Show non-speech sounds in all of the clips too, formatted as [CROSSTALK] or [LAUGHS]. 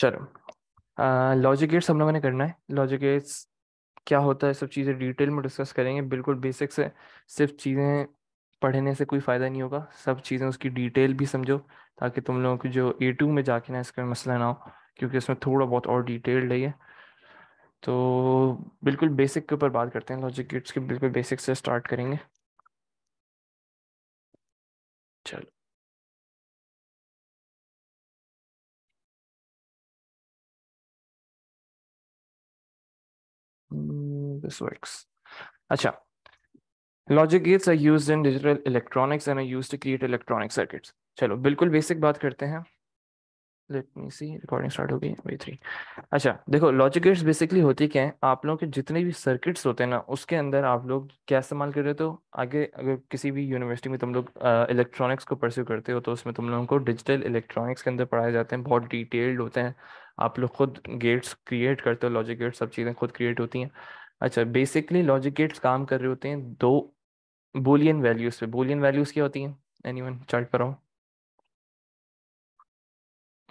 चलो logic gates हम लोगों ने करना है लॉजिक गेट्स क्या होता है सब चीज़ें डिटेल में डिस्कस करेंगे बिल्कुल बेसिक से सिर्फ चीज़ें पढ़ने से कोई फ़ायदा नहीं होगा सब चीज़ें उसकी डिटेल भी समझो ताकि तुम लोगों की जो ए टू में जाके ना इसका मसला ना हो क्योंकि इसमें थोड़ा बहुत और डिटेल्ड है तो बिल्कुल बेसिक के ऊपर बात करते हैं लॉजिक गेट्स के बिल्कुल बेसिक से स्टार्ट करेंगे चलो this works. Acha. Logic gates are used in digital electronics and are used to create electronic circuits चलो बिल्कुल बेसिक बात करते हैं let me see recording start हो गई वे थ्री अच्छा देखो लॉजिक गेट्स बेसिकली होती क्या है आप लोगों के जितने भी सर्किट्स होते हैं ना उसके अंदर आप लोग क्या इस्तेमाल कर रहे हो आगे अगर किसी भी यूनिवर्सिटी में तुम लोग इलेक्ट्रॉनिक्स को परस्यू करते हो तो उसमें तुम लोगों को डिजिटल इलेक्ट्रॉनिक्स के अंदर पढ़ाए जाते हैं बहुत डिटेल्ड होते हैं आप लोग खुद गेट्स क्रिएट करते हो लॉजिक गेट्स सब चीज़ें खुद क्रिएट होती हैं अच्छा बेसिकली लॉजिक गेट्स काम कर रहे होते हैं दो बोलियन वैल्यूज पे बोलियन वैल्यूज क्या होती हैं एनीवन चार्ट पर आओ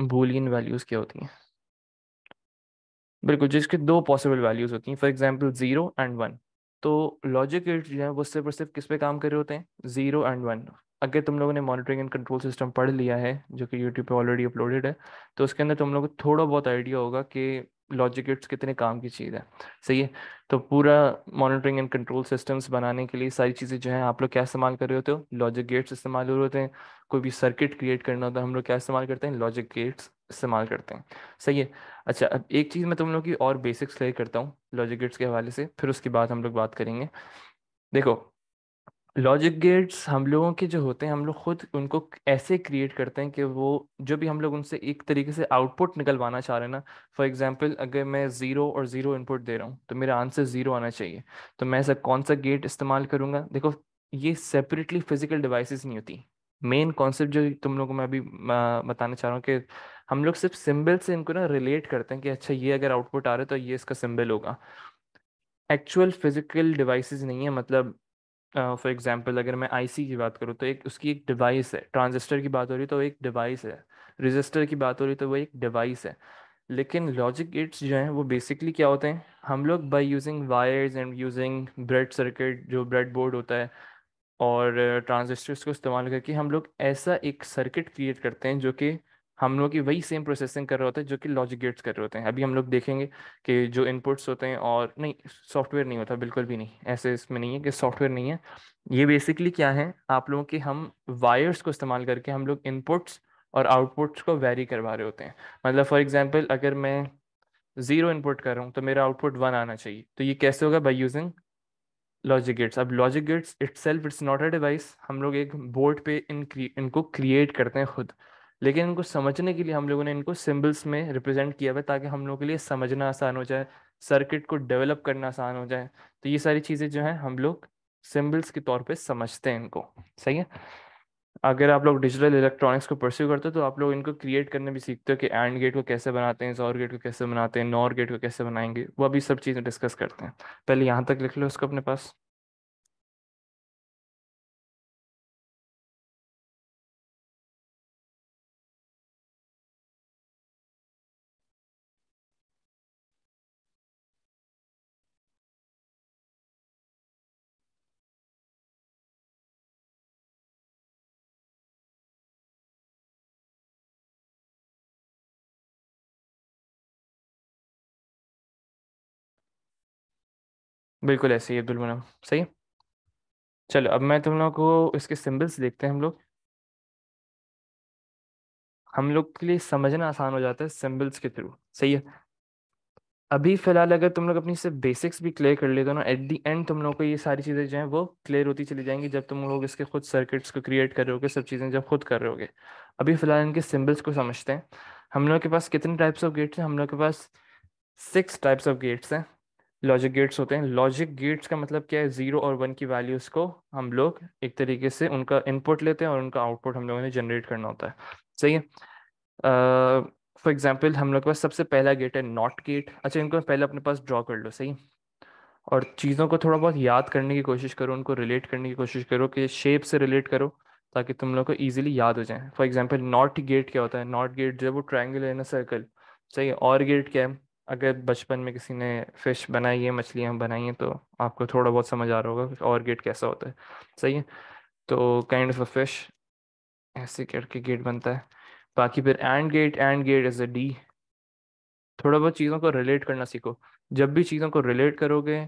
बोलियन वैल्यूज क्या होती हैं बिल्कुल जिसके दो पॉसिबल वैल्यूज होती हैं for example zero and one तो लॉजिक गेट्स जो है वो सिर्फ और सिर्फ किस पे काम कर रहे होते हैं जीरो एंड वन अगर तुम लोगों ने मॉनिटरिंग एंड कंट्रोल सिस्टम पढ़ लिया है जो कि यूट्यूब पे ऑलरेडी अपलोडेड है तो उसके अंदर तुम लोग को थोड़ा बहुत आइडिया होगा कि लॉजिक गेट्स कितने काम की चीज़ है सही है तो पूरा मॉनिटरिंग एंड कंट्रोल सिस्टम्स बनाने के लिए सारी चीज़ें जो हैं आप लोग क्या इस्तेमाल कर रहे होते हो लॉजिक गेट्स इस्तेमाल हो रहे होते हैं कोई भी सर्किट क्रिएट करना होता है हम लोग क्या इस्तेमाल करते हैं लॉजिक गेट्स इस्तेमाल करते हैं सही है अच्छा अब एक चीज़ मैं तुम लोग की और बेसिक्स क्लियर करता हूँ लॉजिक गेट्स के हवाले से फिर उसके बाद हम लोग बात करेंगे देखो लॉजिक गेट्स हम लोगों के जो होते हैं हम लोग खुद उनको ऐसे क्रिएट करते हैं कि वो जो भी हम लोग उनसे एक तरीके से आउटपुट निकलवाना चाह रहे हैं ना फॉर एग्जांपल अगर मैं ज़ीरो और ज़ीरो इनपुट दे रहा हूँ तो मेरा आंसर ज़ीरो आना चाहिए तो मैं ऐसा कौन सा गेट इस्तेमाल करूँगा देखो ये सेपरेटली फिजिकल डिवाइस नहीं होती मेन कॉन्सेप्ट जो तुम लोगों को मैं अभी बताना चाह रहा हूँ कि हम लोग सिर्फ सिम्बल से इनको ना रिलेट करते हैं कि अच्छा ये अगर आउटपुट आ रहा है तो ये इसका सिम्बल होगा एक्चुअल फिजिकल डिवाइसेस नहीं है मतलब फॉर एग्जांपल अगर मैं आईसी की बात करूँ तो एक उसकी एक डिवाइस है ट्रांजिस्टर की बात हो रही तो एक डिवाइस है रजिस्टर की बात हो रही तो वो एक डिवाइस है लेकिन लॉजिक गेट्स जो हैं वो बेसिकली क्या होते हैं हम लोग by using wires and using bread circuit जो ब्रेड बोर्ड होता है और ट्रांजिस्टर्स को इस्तेमाल करके हम लोग ऐसा एक सर्किट क्रिएट करते हैं जो कि हम लोग की वही सेम प्रोसेसिंग कर रहे होता है जो कि लॉजिक गेट्स कर रहे होते हैं अभी हम लोग देखेंगे कि जो इनपुट्स होते हैं और नहीं सॉफ्टवेयर नहीं होता बिल्कुल भी नहीं ऐसे इसमें नहीं है कि सॉफ्टवेयर नहीं है ये बेसिकली क्या है आप लोगों के हम वायर्स को इस्तेमाल करके हम लोग इनपुट्स और आउटपुट्स को वेरी करवा रहे होते हैं मतलब फॉर एग्जाम्पल अगर मैं ज़ीरो इनपुट कर रहा हूँ तो मेरा आउटपुट वन आना चाहिए तो ये कैसे होगा बाई यूजिंग लॉजिक गेट्स अब logic gates it's it's not a device हम लोग एक बोर्ड पे इनको क्रिएट करते हैं खुद लेकिन इनको समझने के लिए हम लोगों ने इनको सिम्बल्स में रिप्रेजेंट किया हुआ ताकि हम लोगों के लिए समझना आसान हो जाए सर्किट को डेवलप करना आसान हो जाए तो ये सारी चीज़ें जो हैं हम लोग सिम्बल्स के तौर पे समझते हैं इनको सही है अगर आप लोग डिजिटल इलेक्ट्रॉनिक्स को परस्यू करते हो तो आप लोग इनको क्रिएट करने भी सीखते हो कि एंड गेट को कैसे बनाते हैं जोर गेट को कैसे बनाते हैं नॉर गेट को कैसे बनाएंगे वो अभी सब चीज़ें डिस्कस करते हैं पहले यहाँ तक लिख लो उसको अपने पास बिल्कुल ऐसे ही अब्दुल मनाम सही चलो अब मैं तुम लोगों को इसके सिंबल्स देखते हैं हम लोग हम लोग के लिए समझना आसान हो जाता है सिंबल्स के थ्रू सही है अभी फिलहाल अगर तुम लोग अपनी से बेसिक्स भी क्लियर कर लेते हो ना एट दी एंड तुम लोग को ये सारी चीज़ें जो हैं वो क्लियर होती चली जाएंगी जब तुम लोग इसके खुद सर्किट्स को क्रिएट कर रहे होगे सब चीज़ें जब खुद कर रहे होगे अभी फिलहाल इनके सिम्बल्स को समझते हैं हम लोग के पास कितने टाइप्स ऑफ गेट्स हैं हम लोग के पास सिक्स टाइप्स ऑफ गेट्स हैं लॉजिक गेट्स होते हैं लॉजिक गेट्स का मतलब क्या है ज़ीरो और वन की वैल्यूज़ को हम लोग एक तरीके से उनका इनपुट लेते हैं और उनका आउटपुट हम लोगों ने जनरेट करना होता है सही है फॉर एग्जाम्पल हम लोग के पास सबसे पहला गेट है नॉट गेट अच्छा इनको पहले अपने पास ड्रॉ कर लो सही और चीज़ों को थोड़ा बहुत याद करने की कोशिश करो उनको रिलेट करने की कोशिश करो कि शेप से रिलेट करो ताकि तुम लोग को ईजिली याद हो जाए फॉर एग्जाम्पल नॉट गेट क्या होता है नॉट गेट जो है वो ट्राइंगल है ना सर्कल सही और गेट क्या है अगर बचपन में किसी ने फिश बनाई है मछलियाँ बनाई हैं तो आपको थोड़ा बहुत समझ आ रहा होगा और गेट कैसा होता है सही है तो काइंड ऑफ अ फिश ऐसे करके गेट बनता है बाकी फिर and gate and gate is a D थोड़ा बहुत चीज़ों को रिलेट करना सीखो जब भी चीज़ों को रिलेट करोगे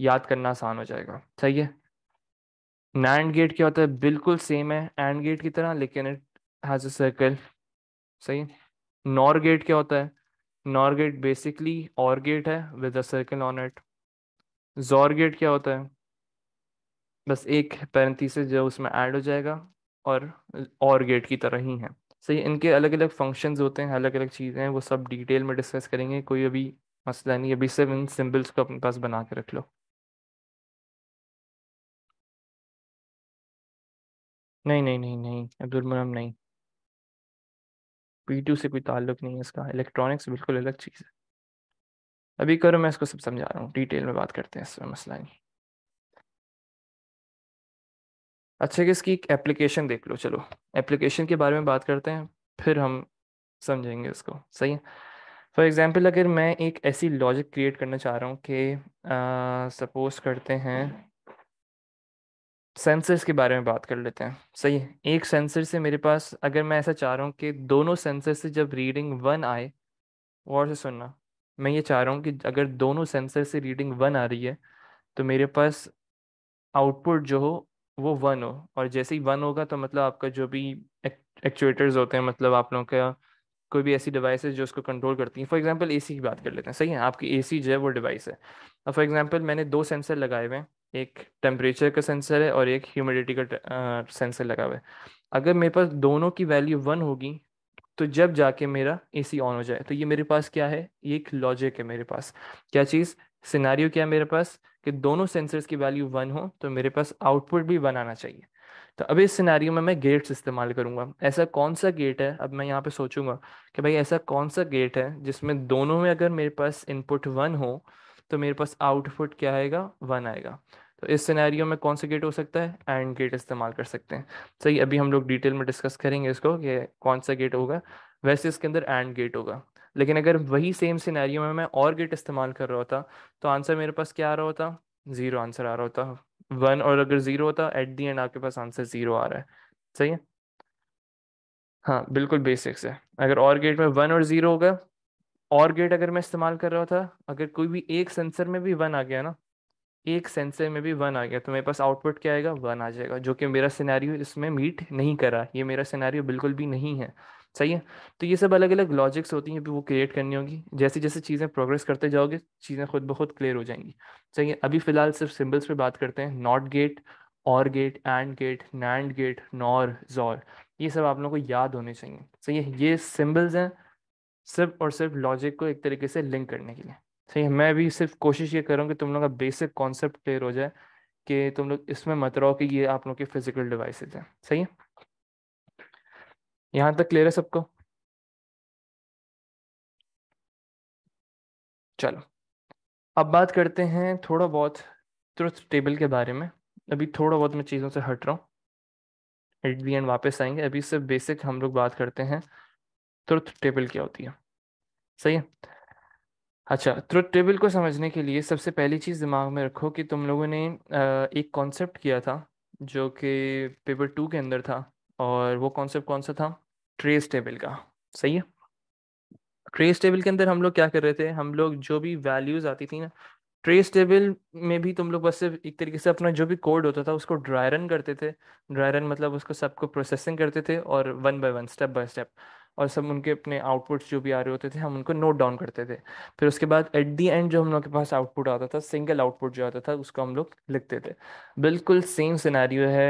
याद करना आसान हो जाएगा सही है नैंड गेट क्या होता है बिल्कुल सेम है एंड गेट की तरह लेकिन इट हैज़ अ सर्कल सही है नॉर गेट क्या होता है nor gate basically OR gate है with a circle on it XOR gate क्या होता है बस एक से जो उसमें ऐड हो जाएगा और और गेट की तरह ही है सही इनके अलग अलग फंक्शंस होते हैं अलग अलग चीज़ें हैं वो सब डिटेल में डिस्कस करेंगे कोई अभी मसला नहीं अभी सिर्फ इन सिम्बल्स को अपने पास बना के रख लो नहीं नहीं नहीं नहीं अब्दुल मनाम नहीं पी टू से कोई ताल्लुक नहीं है इसका इलेक्ट्रॉनिक्स बिल्कुल अलग चीज़ है अभी करो मैं इसको सब समझा रहा हूँ डिटेल में बात करते हैं इसमें मसला नहीं अच्छा कि इसकी एक एप्लीकेशन देख लो चलो एप्लीकेशन के बारे में बात करते हैं फिर हम समझेंगे इसको सही है फॉर एग्ज़ाम्पल अगर मैं एक ऐसी लॉजिक क्रिएट करना चाह रहा हूँ कि सपोज करते हैं सेंसर्स के बारे में बात कर लेते हैं सही है एक सेंसर से मेरे पास अगर मैं ऐसा चाह रहा हूँ कि दोनों सेंसर से जब रीडिंग वन आए और से सुनना मैं ये चाह रहा हूँ कि अगर दोनों सेंसर से रीडिंग वन आ रही है तो मेरे पास आउटपुट जो हो वो वन हो और जैसे ही वन होगा तो मतलब आपका जो भी एक्चुएटर्स होते हैं मतलब आप लोगों का कोई भी ऐसी डिवाइस है जो उसको कंट्रोल करती हैं फॉर एग्जांपल एसी की बात कर लेते हैं सही है आपकी एसी जो है वो डिवाइस है फॉर एग्जांपल मैंने दो सेंसर लगाए हुए हैं एक टेम्परेचर का सेंसर है और एक ह्यूमिडिटी का सेंसर लगा हुआ है अगर मेरे पास दोनों की वैल्यू वन होगी तो जब जाके मेरा एसी ऑन हो जाए तो ये मेरे पास क्या है ये एक लॉजिक है मेरे पास क्या चीज़ सिनारियो क्या है मेरे पास कि दोनों सेंसर्स की वैल्यू वन हो तो मेरे पास आउटपुट भी वन आना चाहिए तो अब इस सिनारियो में मैं गेट्स इस्तेमाल करूंगा ऐसा कौन सा गेट है अब मैं यहाँ पे सोचूंगा कि भाई ऐसा कौन सा गेट है जिसमें दोनों में अगर मेरे पास इनपुट वन हो तो मेरे पास आउटपुट क्या आएगा वन आएगा तो इस सिनेरियो में कौन सा गेट हो सकता है एंड गेट इस्तेमाल कर सकते हैं सही अभी हम लोग डिटेल में डिस्कस करेंगे इसको कि कौन सा गेट होगा वैसे इसके अंदर एंड गेट होगा लेकिन अगर वही सेम सिनेरियो में मैं और गेट इस्तेमाल कर रहा होता तो आंसर मेरे पास क्या आ रहा होता ज़ीरो आंसर आ रहा होता वन और अगर ज़ीरो होता एट दी एंड आपके पास आंसर ज़ीरो आ रहा है सही है हाँ बिल्कुल बेसिक्स है अगर और गेट में वन और ज़ीरो होगा और गेट अगर मैं इस्तेमाल कर रहा था अगर कोई भी एक सेंसर में भी वन आ गया ना एक सेंसर में भी वन आ गया तो मेरे पास आउटपुट क्या आएगा वन आ जाएगा जो कि मेरा सिनेरियो इसमें मीट नहीं करा ये मेरा सिनेरियो बिल्कुल भी नहीं है सही है तो ये सब अलग अलग लॉजिक्स होती हैं वो क्रिएट करनी होगी जैसे जैसे चीज़ें प्रोग्रेस करते जाओगे चीज़ें खुद ब खुद क्लियर हो जाएंगी सही है अभी फ़िलहाल सिर्फ सिम्बल्स पर बात करते हैं नॉट गेट और gate and gate NAND gate NOR XOR ये सब आप लोगों को याद होने चाहिए सही है ये सिम्बल्स हैं सिर्फ और सिर्फ लॉजिक को एक तरीके से लिंक करने के लिए सही है मैं भी सिर्फ कोशिश ये कर रहा हूँ कि तुम लोग का बेसिक कॉन्सेप्ट क्लियर हो जाए कि तुम लोग इसमें मत रहो कि ये आप लोग के फिजिकल डिवाइसेज हैं सही है यहाँ तक क्लियर है सबको चलो अब बात करते हैं थोड़ा बहुत ट्रुथ टेबल के बारे में अभी थोड़ा बहुत मैं चीज़ों से हट रहा हूँ एट दी एंड वापस आएंगे अभी सिर्फ बेसिक हम लोग बात करते हैं ट्रुथ टेबल क्या होती है सही है अच्छा ट्रुथ टेबल को समझने के लिए सबसे पहली चीज़ दिमाग में रखो कि तुम लोगों ने एक कॉन्सेप्ट किया था जो कि पेपर टू के अंदर था और वो कॉन्सेप्ट कौन सा था ट्रेस टेबल का सही है ट्रेस टेबल के अंदर हम लोग क्या कर रहे थे हम लोग जो भी वैल्यूज़ आती थी ना ट्रेस टेबल में भी तुम लोग बस सिर्फ एक तरीके से अपना जो भी कोड होता था उसको ड्राई रन करते थे ड्राई रन मतलब उसको सबको प्रोसेसिंग करते थे और one by one step by step और सब उनके अपने आउटपुट्स जो भी आ रहे होते थे हम उनको नोट डाउन करते थे फिर उसके बाद एट दी एंड जो हम लोग के पास आउटपुट आता था सिंगल आउटपुट जो आता था उसको हम लोग लिखते थे बिल्कुल सेम सिनारी है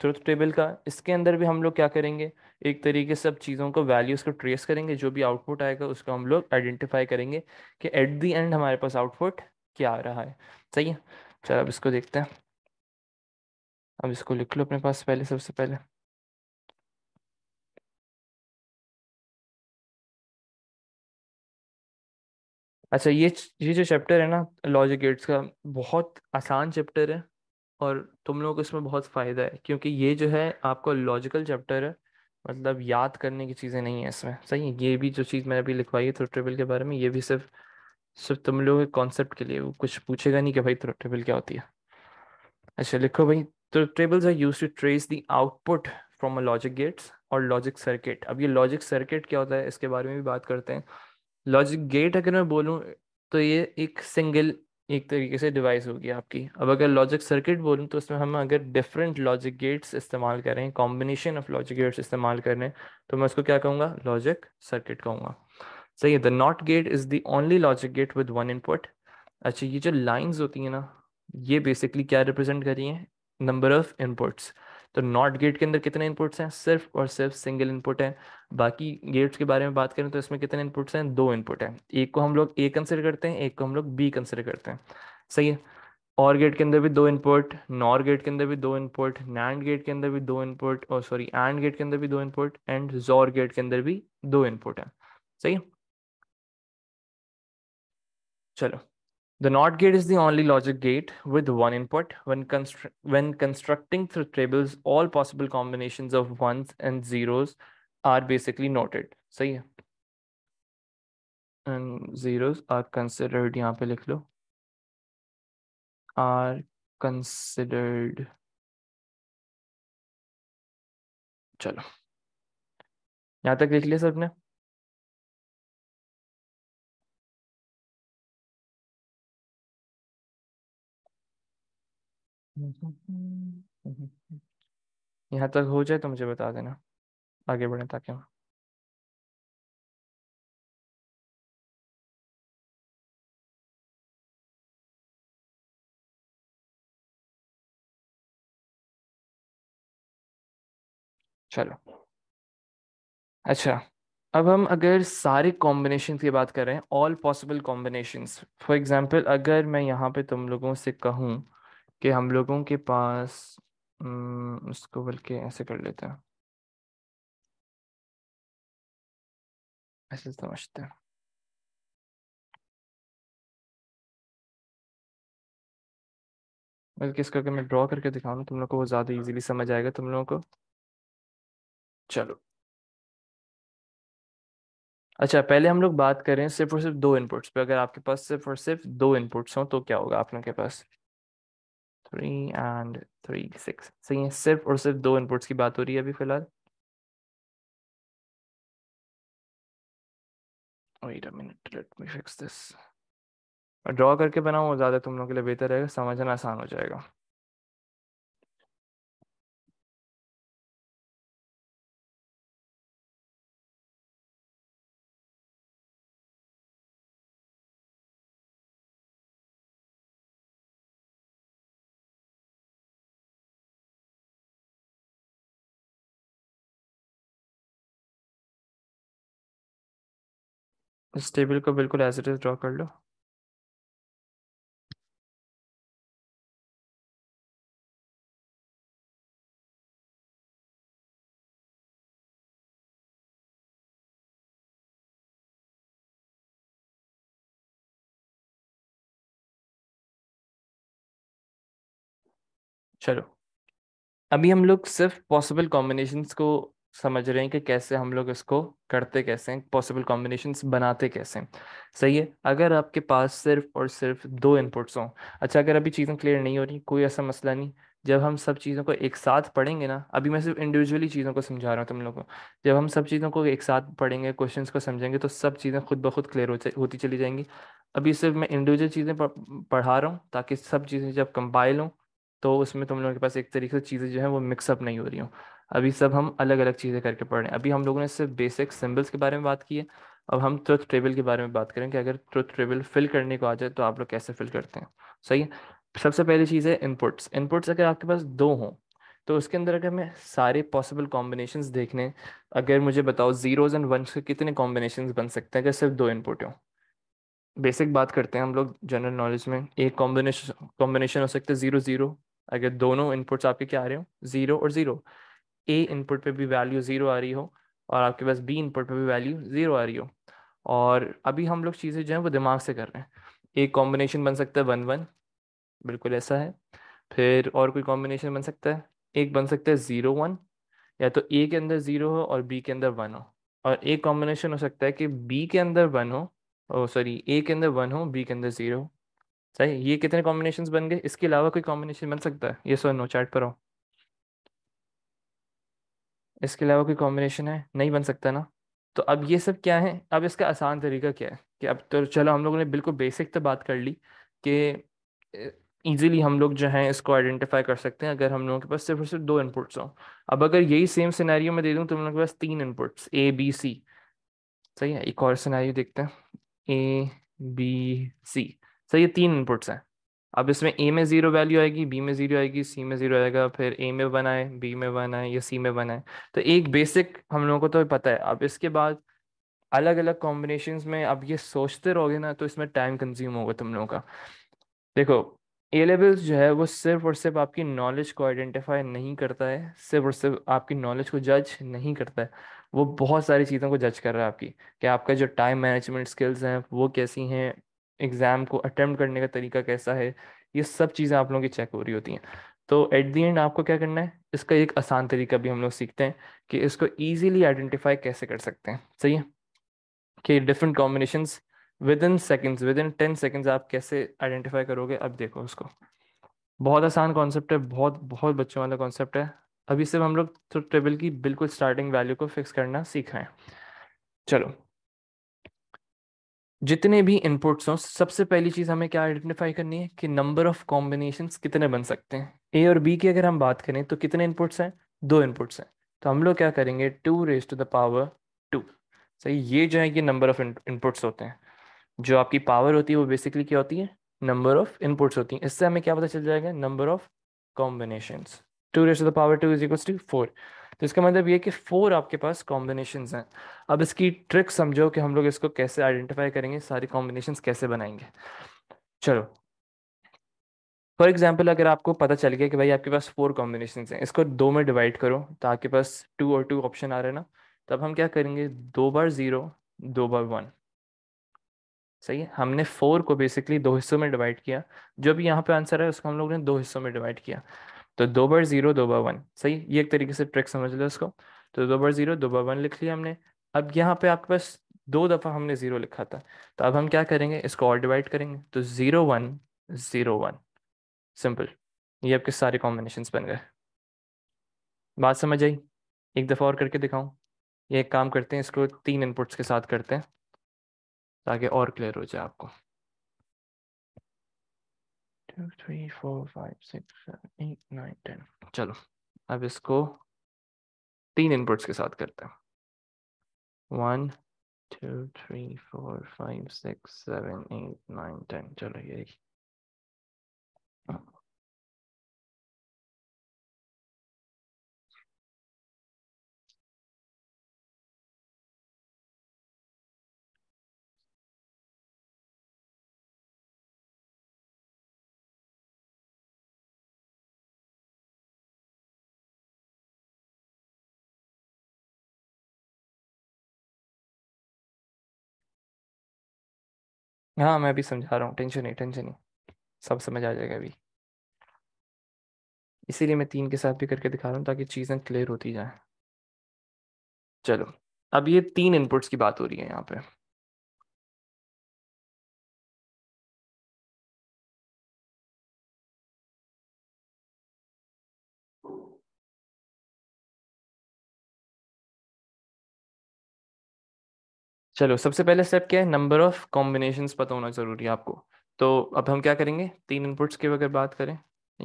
ट्रुथ टेबल का इसके अंदर भी हम लोग क्या करेंगे एक तरीके से सब चीज़ों को वैल्यूज़ को ट्रेस करेंगे जो भी आउटपुट आएगा उसको हम लोग आइडेंटिफाई करेंगे कि एट दी एंड हमारे पास आउटपुट क्या आ रहा है सही है चलो अब इसको देखते हैं अब इसको लिख लो अपने पास पहले सबसे पहले अच्छा ये ये जो चैप्टर है ना लॉजिक गेट्स का बहुत आसान चैप्टर है और तुम लोग को इसमें बहुत फ़ायदा है क्योंकि ये जो है आपका लॉजिकल चैप्टर है मतलब याद करने की चीज़ें नहीं है इसमें सही है ये भी जो चीज़ मैंने अभी लिखवाई है थ्रो के बारे में ये भी सिर्फ सिर्फ तुम लोगों के कॉन्सेप्ट के लिए वो कुछ पूछेगा नहीं कि भाई थ्रो क्या होती है अच्छा लिखो भाई तो are used to trace the output from a logic gates और लॉजिक सर्किट अब ये लॉजिक सर्किट क्या होता है इसके बारे में भी बात करते हैं लॉजिक गेट अगर मैं बोलूँ तो ये एक सिंगल एक तरीके से डिवाइस होगी आपकी अब अगर लॉजिक सर्किट बोलूँ तो उसमें हम अगर डिफरेंट लॉजिक गेट्स इस्तेमाल करें कॉम्बिनेशन ऑफ लॉजिक गेट्स इस्तेमाल करें तो मैं उसको क्या कहूँगा लॉजिक सर्किट कहूँगा सही है the NOT gate is the only logic gate with one input अच्छा ये जो लाइन्स होती हैं ना ये बेसिकली क्या रिप्रेजेंट करी हैं नंबर ऑफ इनपुट्स तो नॉट गेट के अंदर कितने इनपुट्स हैं सिर्फ और सिर्फ सिंगल इनपुट है बाकी गेट्स के बारे में बात करें तो इसमें कितने इनपुट्स हैं दो इनपुट हैं एक को हम लोग ए कंसिडर करते हैं एक को हम लोग बी कंसिडर करते हैं सही है और गेट के अंदर भी दो इनपुट नॉर गेट के अंदर भी दो इनपुट नैंड गेट के अंदर भी दो इनपुट और सॉरी एंड गेट के अंदर भी दो इनपुट एंड जोर गेट के अंदर भी दो इनपुट है सही है चलो The NOT gate is the only logic gate with one input. When, constru when constructing through tables, all possible combinations of ones and zeros are basically noted. So yeah. And zeros are considered, yahan pe likh lo, are considered. Chalo. यहाँ तक लिख लिया सबने यहाँ तक हो जाए तो मुझे बता देना आगे बढ़े ताकि हम चलो अच्छा अब हम अगर सारे कॉम्बिनेशन की बात करें all possible combinations for example अगर मैं यहाँ पे तुम लोगों से कहूँ कि हम लोगों के पास उसको बल्कि ऐसे कर लेते हैं ऐसे समझते हैं बल्कि इसको अगर मैं ड्रॉ करके दिखाऊँ ना तुम लोग को वो ज़्यादा इजीली समझ आएगा तुम लोगों को चलो अच्छा पहले हम लोग बात करें सिर्फ और सिर्फ दो इनपुट्स पे अगर आपके पास सिर्फ और सिर्फ दो इनपुट्स हों तो क्या होगा आप लोगों के पास थ्री एंड थ्री सिक्स सही है सिर्फ और सिर्फ दो इनपुट्स की बात हो रही है अभी फिलहाल wait a minute let me fix this draw करके बनाऊँ ज़्यादा तुम लोग के लिए बेहतर रहेगा समझना आसान हो जाएगा इस टेबल को बिल्कुल एज इट इज ड्रॉ कर लो चलो अभी हम लोग सिर्फ पॉसिबल कॉम्बिनेशंस को समझ रहे हैं कि कैसे हम लोग इसको करते कैसे हैं पॉसिबल कॉम्बिनेशंस बनाते कैसे हैं सही है अगर आपके पास सिर्फ और सिर्फ दो इनपुट्स हों अच्छा अगर अभी चीज़ें क्लियर नहीं हो रही कोई ऐसा मसला नहीं जब हम सब चीज़ों को एक साथ पढ़ेंगे ना अभी मैं सिर्फ इंडिविजुअली चीज़ों को समझा रहा हूँ तुम लोगों को जब हम सब चीज़ों को एक साथ पढ़ेंगे क्वेश्चंस को समझेंगे तो सब चीज़ें खुद ब खुद क्लियर हो होती चली जाएंगी अभी सिर्फ मैं इंडिविजुअल चीज़ें पढ़ा रहा हूँ ताकि सब चीज़ें जब कंपाइल हों तो उसमें तुम लोगों के पास एक तरीके से चीज़ें जो हैं वो मिक्सअप नहीं हो रही हूँ अभी सब हम अलग अलग चीज़ें करके पढ़ रहे हैं अभी हम लोगों ने सिर्फ बेसिक सिंबल्स के बारे में बात की है अब हम ट्रुथ टेबल के बारे में बात करें कि अगर ट्रुथ टेबल फिल करने को आ जाए तो आप लोग कैसे फिल करते हैं सही है सबसे पहली चीज़ है इनपुट्स इनपुट्स अगर आपके पास दो हों तो उसके अंदर अगर मैं सारे पॉसिबल कॉम्बिनेशन देखने अगर मुझे बताओ जीरोज एंड वन के कितने कॉम्बिनेशन बन सकते हैं अगर सिर्फ दो इनपुट हों बेसिक बात करते हैं हम लोग जनरल नॉलेज में एक कॉम्बिनेशन कॉम्बिनेशन हो सकता है जीरो जीरो अगर दोनों इनपुट्स आपके क्या आ रहे हो जीरो और जीरो ए इनपुट पे भी वैल्यू ज़ीरो आ रही हो और आपके पास बी इनपुट पे भी वैल्यू ज़ीरो आ रही हो और अभी हम लोग चीज़ें जो हैं वो दिमाग से कर रहे हैं एक कॉम्बिनेशन बन सकता है वन वन बिल्कुल ऐसा है फिर और कोई कॉम्बिनेशन बन सकता है एक बन सकता है ज़ीरो वन या तो ए के अंदर ज़ीरो हो और बी के अंदर वन हो और एक कॉम्बिनेशन हो सकता है कि बी के अंदर वन हो सॉरी ए के अंदर वन हो बी के अंदर ज़ीरो हो सही ये कितने कॉम्बिनेशन बन गए इसके अलावा कोई कॉम्बिनेशन बन सकता है ये सो नो चार्ट पर हो इसके अलावा कोई कॉम्बिनेशन है नहीं बन सकता ना तो अब ये सब क्या है अब इसका आसान तरीका क्या है कि अब तो चलो हम लोगों ने बिल्कुल बेसिक तो बात कर ली कि ईजिली हम लोग जो हैं इसको आइडेंटिफाई कर सकते हैं अगर हम लोगों के पास सिर्फ और सिर्फ दो इनपुट्स हों अब अगर यही सेम सिनेरियो में दे दूँ तो हम लोग के पास तीन इनपुट्स ए बी सी सही है एक और सिनेरियो देखते हैं ए बी सी सही है तीन इनपुट्स हैं अब इसमें ए में जीरो वैल्यू आएगी बी में जीरो आएगी सी में जीरो आएगा फिर ए में वन आए बी में वन आए या सी में वन आए तो एक बेसिक हम लोगों को तो पता है अब इसके बाद अलग अलग कॉम्बिनेशन में अब ये सोचते रहोगे ना तो इसमें टाइम कंज्यूम होगा तुम लोगों का देखो ए लेवल्स जो है वो सिर्फ और सिर्फ आपकी नॉलेज को आइडेंटिफाई नहीं करता है सिर्फ और सिर्फ आपकी नॉलेज को जज नहीं करता है वो बहुत सारी चीज़ों को जज कर रहा है आपकी कि आपका जो टाइम मैनेजमेंट स्किल्स हैं वो कैसी हैं एग्ज़ाम को अटैम्प्ट करने का तरीका कैसा है ये सब चीज़ें आप लोगों की चेक हो रही होती हैं तो एट दी एंड आपको क्या करना है इसका एक आसान तरीका भी हम लोग सीखते हैं कि इसको ईजिली आइडेंटिफाई कैसे कर सकते हैं सही है कि different combination within seconds within ten seconds आप कैसे आइडेंटिफाई करोगे अब देखो उसको बहुत आसान कॉन्सेप्ट है बहुत बहुत बच्चों वाला कॉन्सेप्ट है अभी सिर्फ हम लोग तो ट्रिबल की बिल्कुल स्टार्टिंग वैल्यू को फिक्स करना सीख रहे हैं चलो जितने भी इनपुट्स हों सबसे पहली चीज़ हमें क्या आइडेंटिफाई करनी है कि नंबर ऑफ कॉम्बिनेशन कितने बन सकते हैं ए और बी की अगर हम बात करें तो कितने इनपुट्स हैं दो इनपुट्स हैं तो हम लोग क्या करेंगे two raise to the power two सही ये जो है ये नंबर ऑफ इनपुट्स होते हैं जो आपकी पावर होती है वो बेसिकली क्या होती है नंबर ऑफ इनपुट्स होती हैं इससे हमें क्या पता चल जाएगा number of combination two raise to the power two is equals to four तो इसका मतलब ये कि फोर आपके पास कॉम्बिनेशन हैं अब इसकी ट्रिक समझो कि हम लोग इसको कैसे आइडेंटिफाई करेंगे सारी कॉम्बिनेशन कैसे बनाएंगे चलो फॉर एग्जाम्पल अगर आपको पता चल गया कि भाई आपके पास फोर कॉम्बिनेशन हैं इसको दो में डिवाइड करो तो आपके पास टू और टू ऑप्शन आ रहे हैं ना तब तो हम क्या करेंगे दो बार ज़ीरो दो बार वन सही है हमने फोर को बेसिकली दो हिस्सों में डिवाइड किया जो भी यहाँ पे आंसर है उसको हम लोग ने दो हिस्सों में डिवाइड किया तो दो बार जीरो दो बार वन सही ये एक तरीके से ट्रिक समझ लो इसको तो दो बार जीरो दो बार वन लिख लिया हमने अब यहाँ पे आपके पास दो दफ़ा हमने ज़ीरो लिखा था तो अब हम क्या करेंगे इसको और डिवाइड करेंगे तो zero one zero one simple ये आपके सारे कॉम्बिनेशन बन गए बात समझ आई एक दफ़ा और करके दिखाऊँ ये एक काम करते हैं इसको तीन इनपुट्स के साथ करते हैं ताकि और क्लियर हो जाए आपको two three four five six seven eight nine ten चलो अब इसको तीन इनपुट्स के साथ करते हैं one two three four five six seven eight nine ten चलो यही हाँ मैं अभी समझा रहा हूँ टेंशन नहीं टेंशन नहीं सब समझ आ जाएगा अभी इसीलिए मैं तीन के साथ भी करके दिखा रहा हूँ ताकि चीज़ें क्लियर होती जाएं चलो अब ये तीन इनपुट्स की बात हो रही है यहाँ पे चलो सबसे पहला स्टेप क्या है नंबर ऑफ कॉम्बिनेशन पता होना जरूरी है आपको तो अब हम क्या करेंगे तीन इनपुट्स की अगर बात करें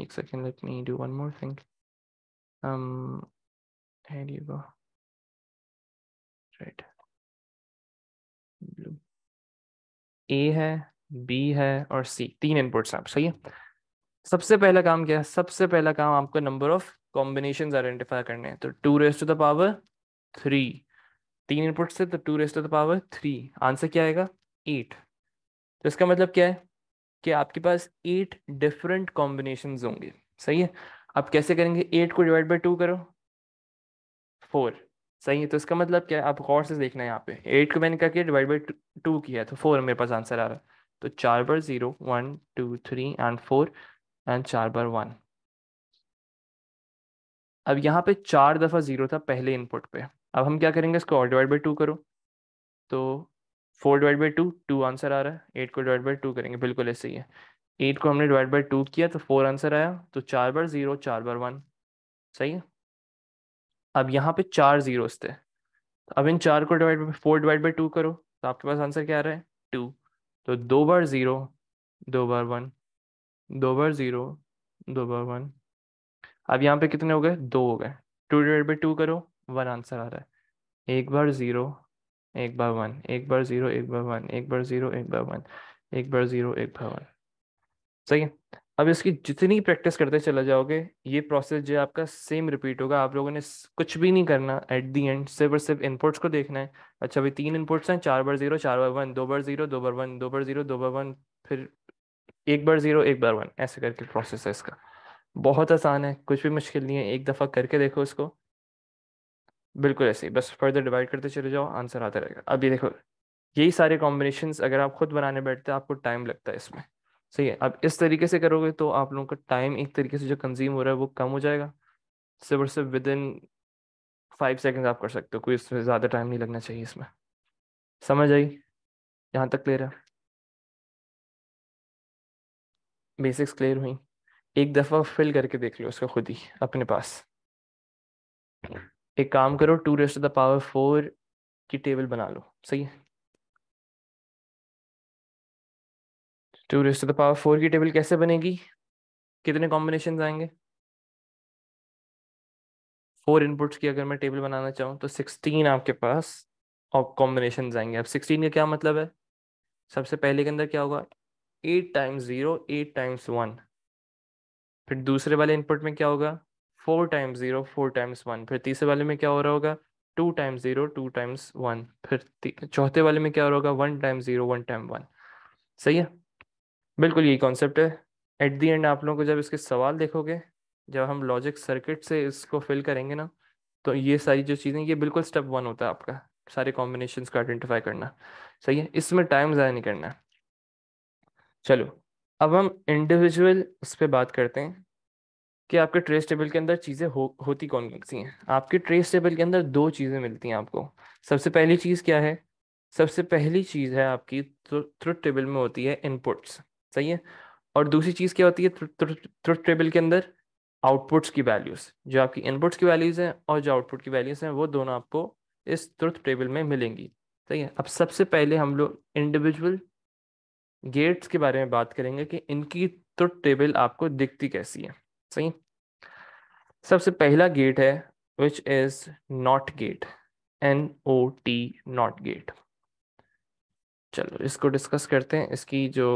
एक second let me do one more thing right A है बी है और सी तीन इनपुट्स आप सही है सबसे पहला काम क्या है सबसे पहला काम आपको नंबर ऑफ कॉम्बिनेशन आइडेंटिफाई करने हैं तो two raise to the power three तीन इनपुट से तो two raise to the power three answer क्या आएगा एट तो इसका मतलब क्या है कि आपके पास एट डिफरेंट कॉम्बिनेशन होंगे सही है आप कैसे करेंगे एट को डिवाइड बाई टू करो फोर सही है तो इसका मतलब क्या है आप और से देखना है यहाँ पे एट को मैंने क्या किया डिवाइड बाई टू किया तो फोर मेरे पास आंसर आ रहा है तो चार बार zero one two three and four and चार बार वन अब यहाँ पे चार दफ़ा ज़ीरो था पहले इनपुट पे अब हम क्या करेंगे इसको और डिवाइड बाई टू करो तो four divide by two two answer आ रहा है एट को डिवाइड बाई टू करेंगे बिल्कुल ऐसे ही है एट को हमने डिवाइड बाई टू किया तो फोर आंसर आया तो चार बार ज़ीरो चार बार वन सही है अब यहाँ पे चार ज़ीरोस थे अब इन चार को divide by four divide by two करो तो आपके पास आंसर क्या आ रहा है टू तो दो बार ज़ीरो दो बार वन दो बार ज़ीरो दो बार वन अब यहाँ पे कितने हो गए दो हो गए टू डिवाइड बाई टू करो वन आंसर आ रहा है एक बार ज़ीरो एक बार वन एक बार ज़ीरो एक बार वन एक बार ज़ीरो एक बार वन एक बार ज़ीरो एक बार वन सही है अब इसकी जितनी प्रैक्टिस करते चला जाओगे ये प्रोसेस जो आपका सेम रिपीट होगा आप लोगों ने कुछ भी नहीं करना एट दी एंड सिर्फ और सिर्फ इनपुट्स को देखना है अच्छा भाई तीन इनपुट्स हैं चार बार ज़ीरो चार बार वन दो बार ज़ीरो दो बार वन दो बार ज़ीरो दो बार वन फिर एक बार ज़ीरो एक बार वन ऐसे करके प्रोसेस है इसका बहुत आसान है कुछ भी मुश्किल नहीं है एक दफ़ा करके देखो इसको बिल्कुल ऐसे ही बस फर्दर डिवाइड करते चले जाओ आंसर आता रहेगा अब ये देखो यही सारे कॉम्बिनेशन अगर आप खुद बनाने बैठते हैं आपको टाइम लगता है इसमें सही है अब इस तरीके से करोगे तो आप लोगों का टाइम एक तरीके से जो कंज्यूम हो रहा है वो कम हो जाएगा सिर्फ और सिर्फ विद इन फाइव सेकेंड आप कर सकते हो कोई इसमें ज़्यादा टाइम नहीं लगना चाहिए इसमें समझ आई यहाँ तक क्लियर है बेसिक्स क्लियर हुई एक दफ़ा फिल करके देख लो उसका खुद ही अपने पास एक काम करो two raise to the power four की टेबल बना लो सही है two raise to the power four की टेबल कैसे बनेगी कितने कॉम्बिनेशन आएंगे फोर इनपुट्स की अगर मैं टेबल बनाना चाहूँ तो सिक्सटीन आपके पास और कॉम्बिनेशन आएंगे अब सिक्सटीन का क्या मतलब है सबसे पहले के अंदर क्या होगा eight times zero eight times one फिर दूसरे वाले इनपुट में क्या होगा four times zero four times one फिर तीसरे वाले में क्या हो रहा होगा two times zero two times one फिर चौथे वाले में क्या हो रहा होगा one times zero one time one सही है बिल्कुल यही कॉन्सेप्ट है एट दी एंड आप लोगों को जब इसके सवाल देखोगे जब हम लॉजिक सर्किट से इसको फिल करेंगे ना तो ये सारी जो चीज़ें ये बिल्कुल स्टेप वन होता है आपका सारे कॉम्बिनेशन को आइडेंटिफाई करना सही है इसमें टाइम ज़्यादा नहीं करना चलो अब हम इंडिविजुअल उस पर बात करते हैं कि आपके ट्रेस टेबल के अंदर चीज़ें हो होती कौन कौन सी हैं आपके ट्रेस टेबल के अंदर दो चीज़ें मिलती हैं आपको सबसे पहली चीज़ क्या है सबसे पहली चीज़ है आपकी थ्रुट टेबल में होती है इनपुट्स सही है और दूसरी चीज़ क्या होती है थ्रुट टेबल के अंदर आउटपुट्स की वैल्यूज़ जो आपकी इनपुट्स की वैल्यूज़ हैं और जो आउटपुट की वैल्यूज़ हैं वो दोनों आपको इस थ्रुट टेबल में मिलेंगी सही है अब सबसे पहले हम लोग इंडिविजुअल गेट्स के बारे में बात करेंगे कि इनकी थ्रुट टेबल आपको दिखती कैसी है सही सबसे पहला गेट है which is NOT gate N O T NOT gate चलो इसको डिस्कस करते हैं इसकी जो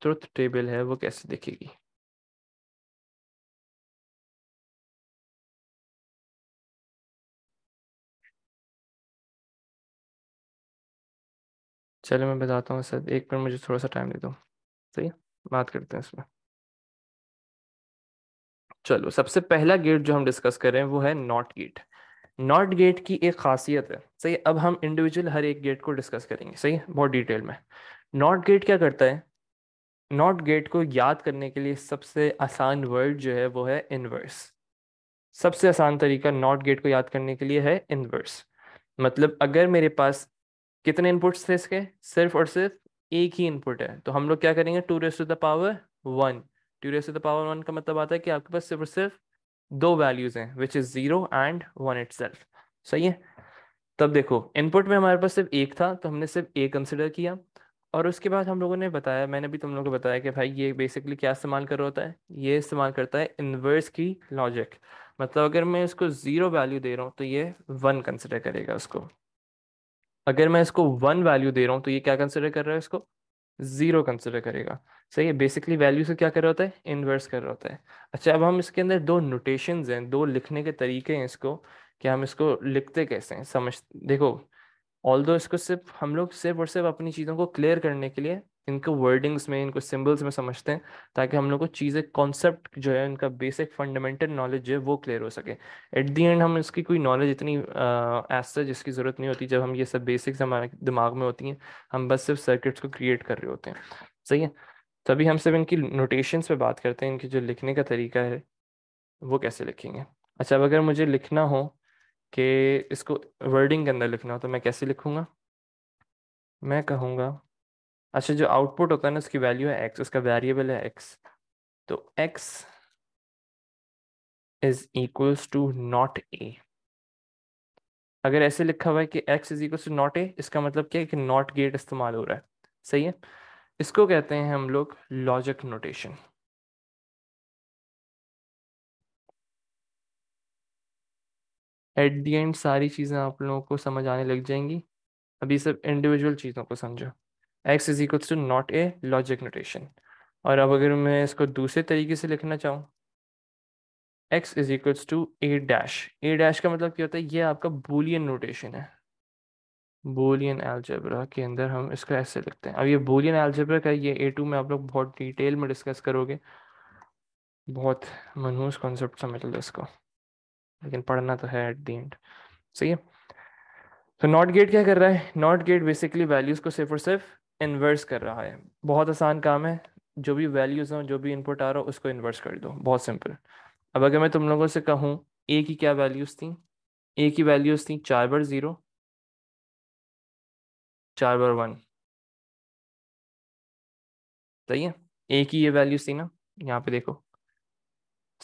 ट्रुथ टेबल है वो कैसे दिखेगी चलो मैं बताता हूँ सर एक मिनट मुझे थोड़ा सा टाइम दे दो सही बात करते हैं इसमें चलो सबसे पहला गेट जो हम डिस्कस कर रहे हैं वो है नॉट गेट नॉट गेट की एक खासियत है सही अब हम इंडिविजुअल हर एक गेट को डिस्कस करेंगे सही बहुत डिटेल में नॉट गेट क्या करता है नॉट गेट को याद करने के लिए सबसे आसान वर्ड जो है वो है इनवर्स सबसे आसान तरीका नॉट गेट को याद करने के लिए है इनवर्स मतलब अगर मेरे पास कितने इनपुट्स थे इसके सिर्फ और सिर्फ एक ही इनपुट है तो हम लोग क्या करेंगे two raise to the power one two raise to the power one का मतलब आता है कि आपके पास सिर्फ सिर्फ दो वैल्यूज हैं which is zero and one it सही है तब देखो इनपुट में हमारे पास सिर्फ एक था तो हमने सिर्फ ए कंसिडर किया और उसके बाद हम लोगों ने बताया मैंने भी तुम लोगों को बताया कि भाई ये बेसिकली क्या इस्तेमाल कर रहा होता है ये इस्तेमाल करता है इन्वर्स की लॉजिक मतलब अगर मैं इसको ज़ीरो वैल्यू दे रहा हूँ तो ये वन कंसिडर करेगा उसको अगर मैं इसको वन वैल्यू दे रहा हूँ तो ये क्या कंसिडर कर रहा है इसको जीरो कंसिडर करेगा सही है बेसिकली वैल्यू से क्या कर रहा होता है इन्वर्स कर रहा होता है अच्छा अब हम इसके अंदर दो नोटेशन हैं दो लिखने के तरीके हैं इसको कि हम इसको लिखते कैसे हैं समझ देखो ऑल दो इसको सिर्फ हम लोग सिर्फ और सिर्फ अपनी चीज़ों को क्लियर करने के लिए इनको वर्डिंग्स में इनको सिम्बल्स में समझते हैं ताकि हम लोग को चीज़ें कॉन्सेप्ट जो है उनका बेसिक फंडामेंटल नॉलेज जो है वो क्लियर हो सके एट दी एंड हम इसकी कोई नॉलेज इतनी ऐसा जिसकी ज़रूरत नहीं होती जब हम ये सब बेसिक्स हमारे दिमाग में होती हैं हम बस सिर्फ सर्किट्स को क्रिएट कर रहे होते हैं सही है तभी तो हम सिर्फ इनकी नोटेशन पर बात करते हैं इनकी जो लिखने का तरीका है वो कैसे लिखेंगे अच्छा अब अगर मुझे लिखना हो कि इसको वर्डिंग के अंदर लिखना हो तो मैं कैसे लिखूँगा मैं कहूँगा अच्छा जो आउटपुट होता है ना उसकी वैल्यू है एक्स उसका वेरिएबल है एक्स तो X is equals to NOT A अगर ऐसे लिखा हुआ है कि X is equals to NOT A इसका मतलब क्या है कि नॉट गेट इस्तेमाल हो रहा है सही है इसको कहते हैं हम लोग logic notation at the end सारी चीज़ें आप लोगों को समझ आने लग जाएंगी अभी सब इंडिविजुअल चीज़ों को समझो X is equals to NOT A logic notation और अब अगर मैं इसको दूसरे तरीके से लिखना चाहूँ x is equals to A dash A dash का मतलब क्या होता है ये आपका बोलियन नोटेशन है बोलियन एल्जेब्रा के अंदर हम इसको ऐसे लिखते हैं अब ये बोलियन एल्जेब्रा का ये ए टू में आप लोग बहुत डिटेल में डिस्कस करोगे बहुत मनहूस कॉन्सेप्ट समझ लो इसको लेकिन पढ़ना तो है एट द एंड सही है तो नॉट गेट क्या कर रहा है नॉट गेट बेसिकली वैल्यूज़ को सिर्फ और सिर्फ इन्वर्स कर रहा है बहुत आसान काम है जो भी वैल्यूज़ हों जो भी इनपुट आ रहा हो उसको इन्वर्स कर दो बहुत सिंपल अब अगर मैं तुम लोगों से कहूँ ए की क्या वैल्यूज़ थी ए की वैल्यूज़ थी चार बार ज़ीरो चार बार वन सही है ए की ये वैल्यूज़ थी ना यहाँ पे देखो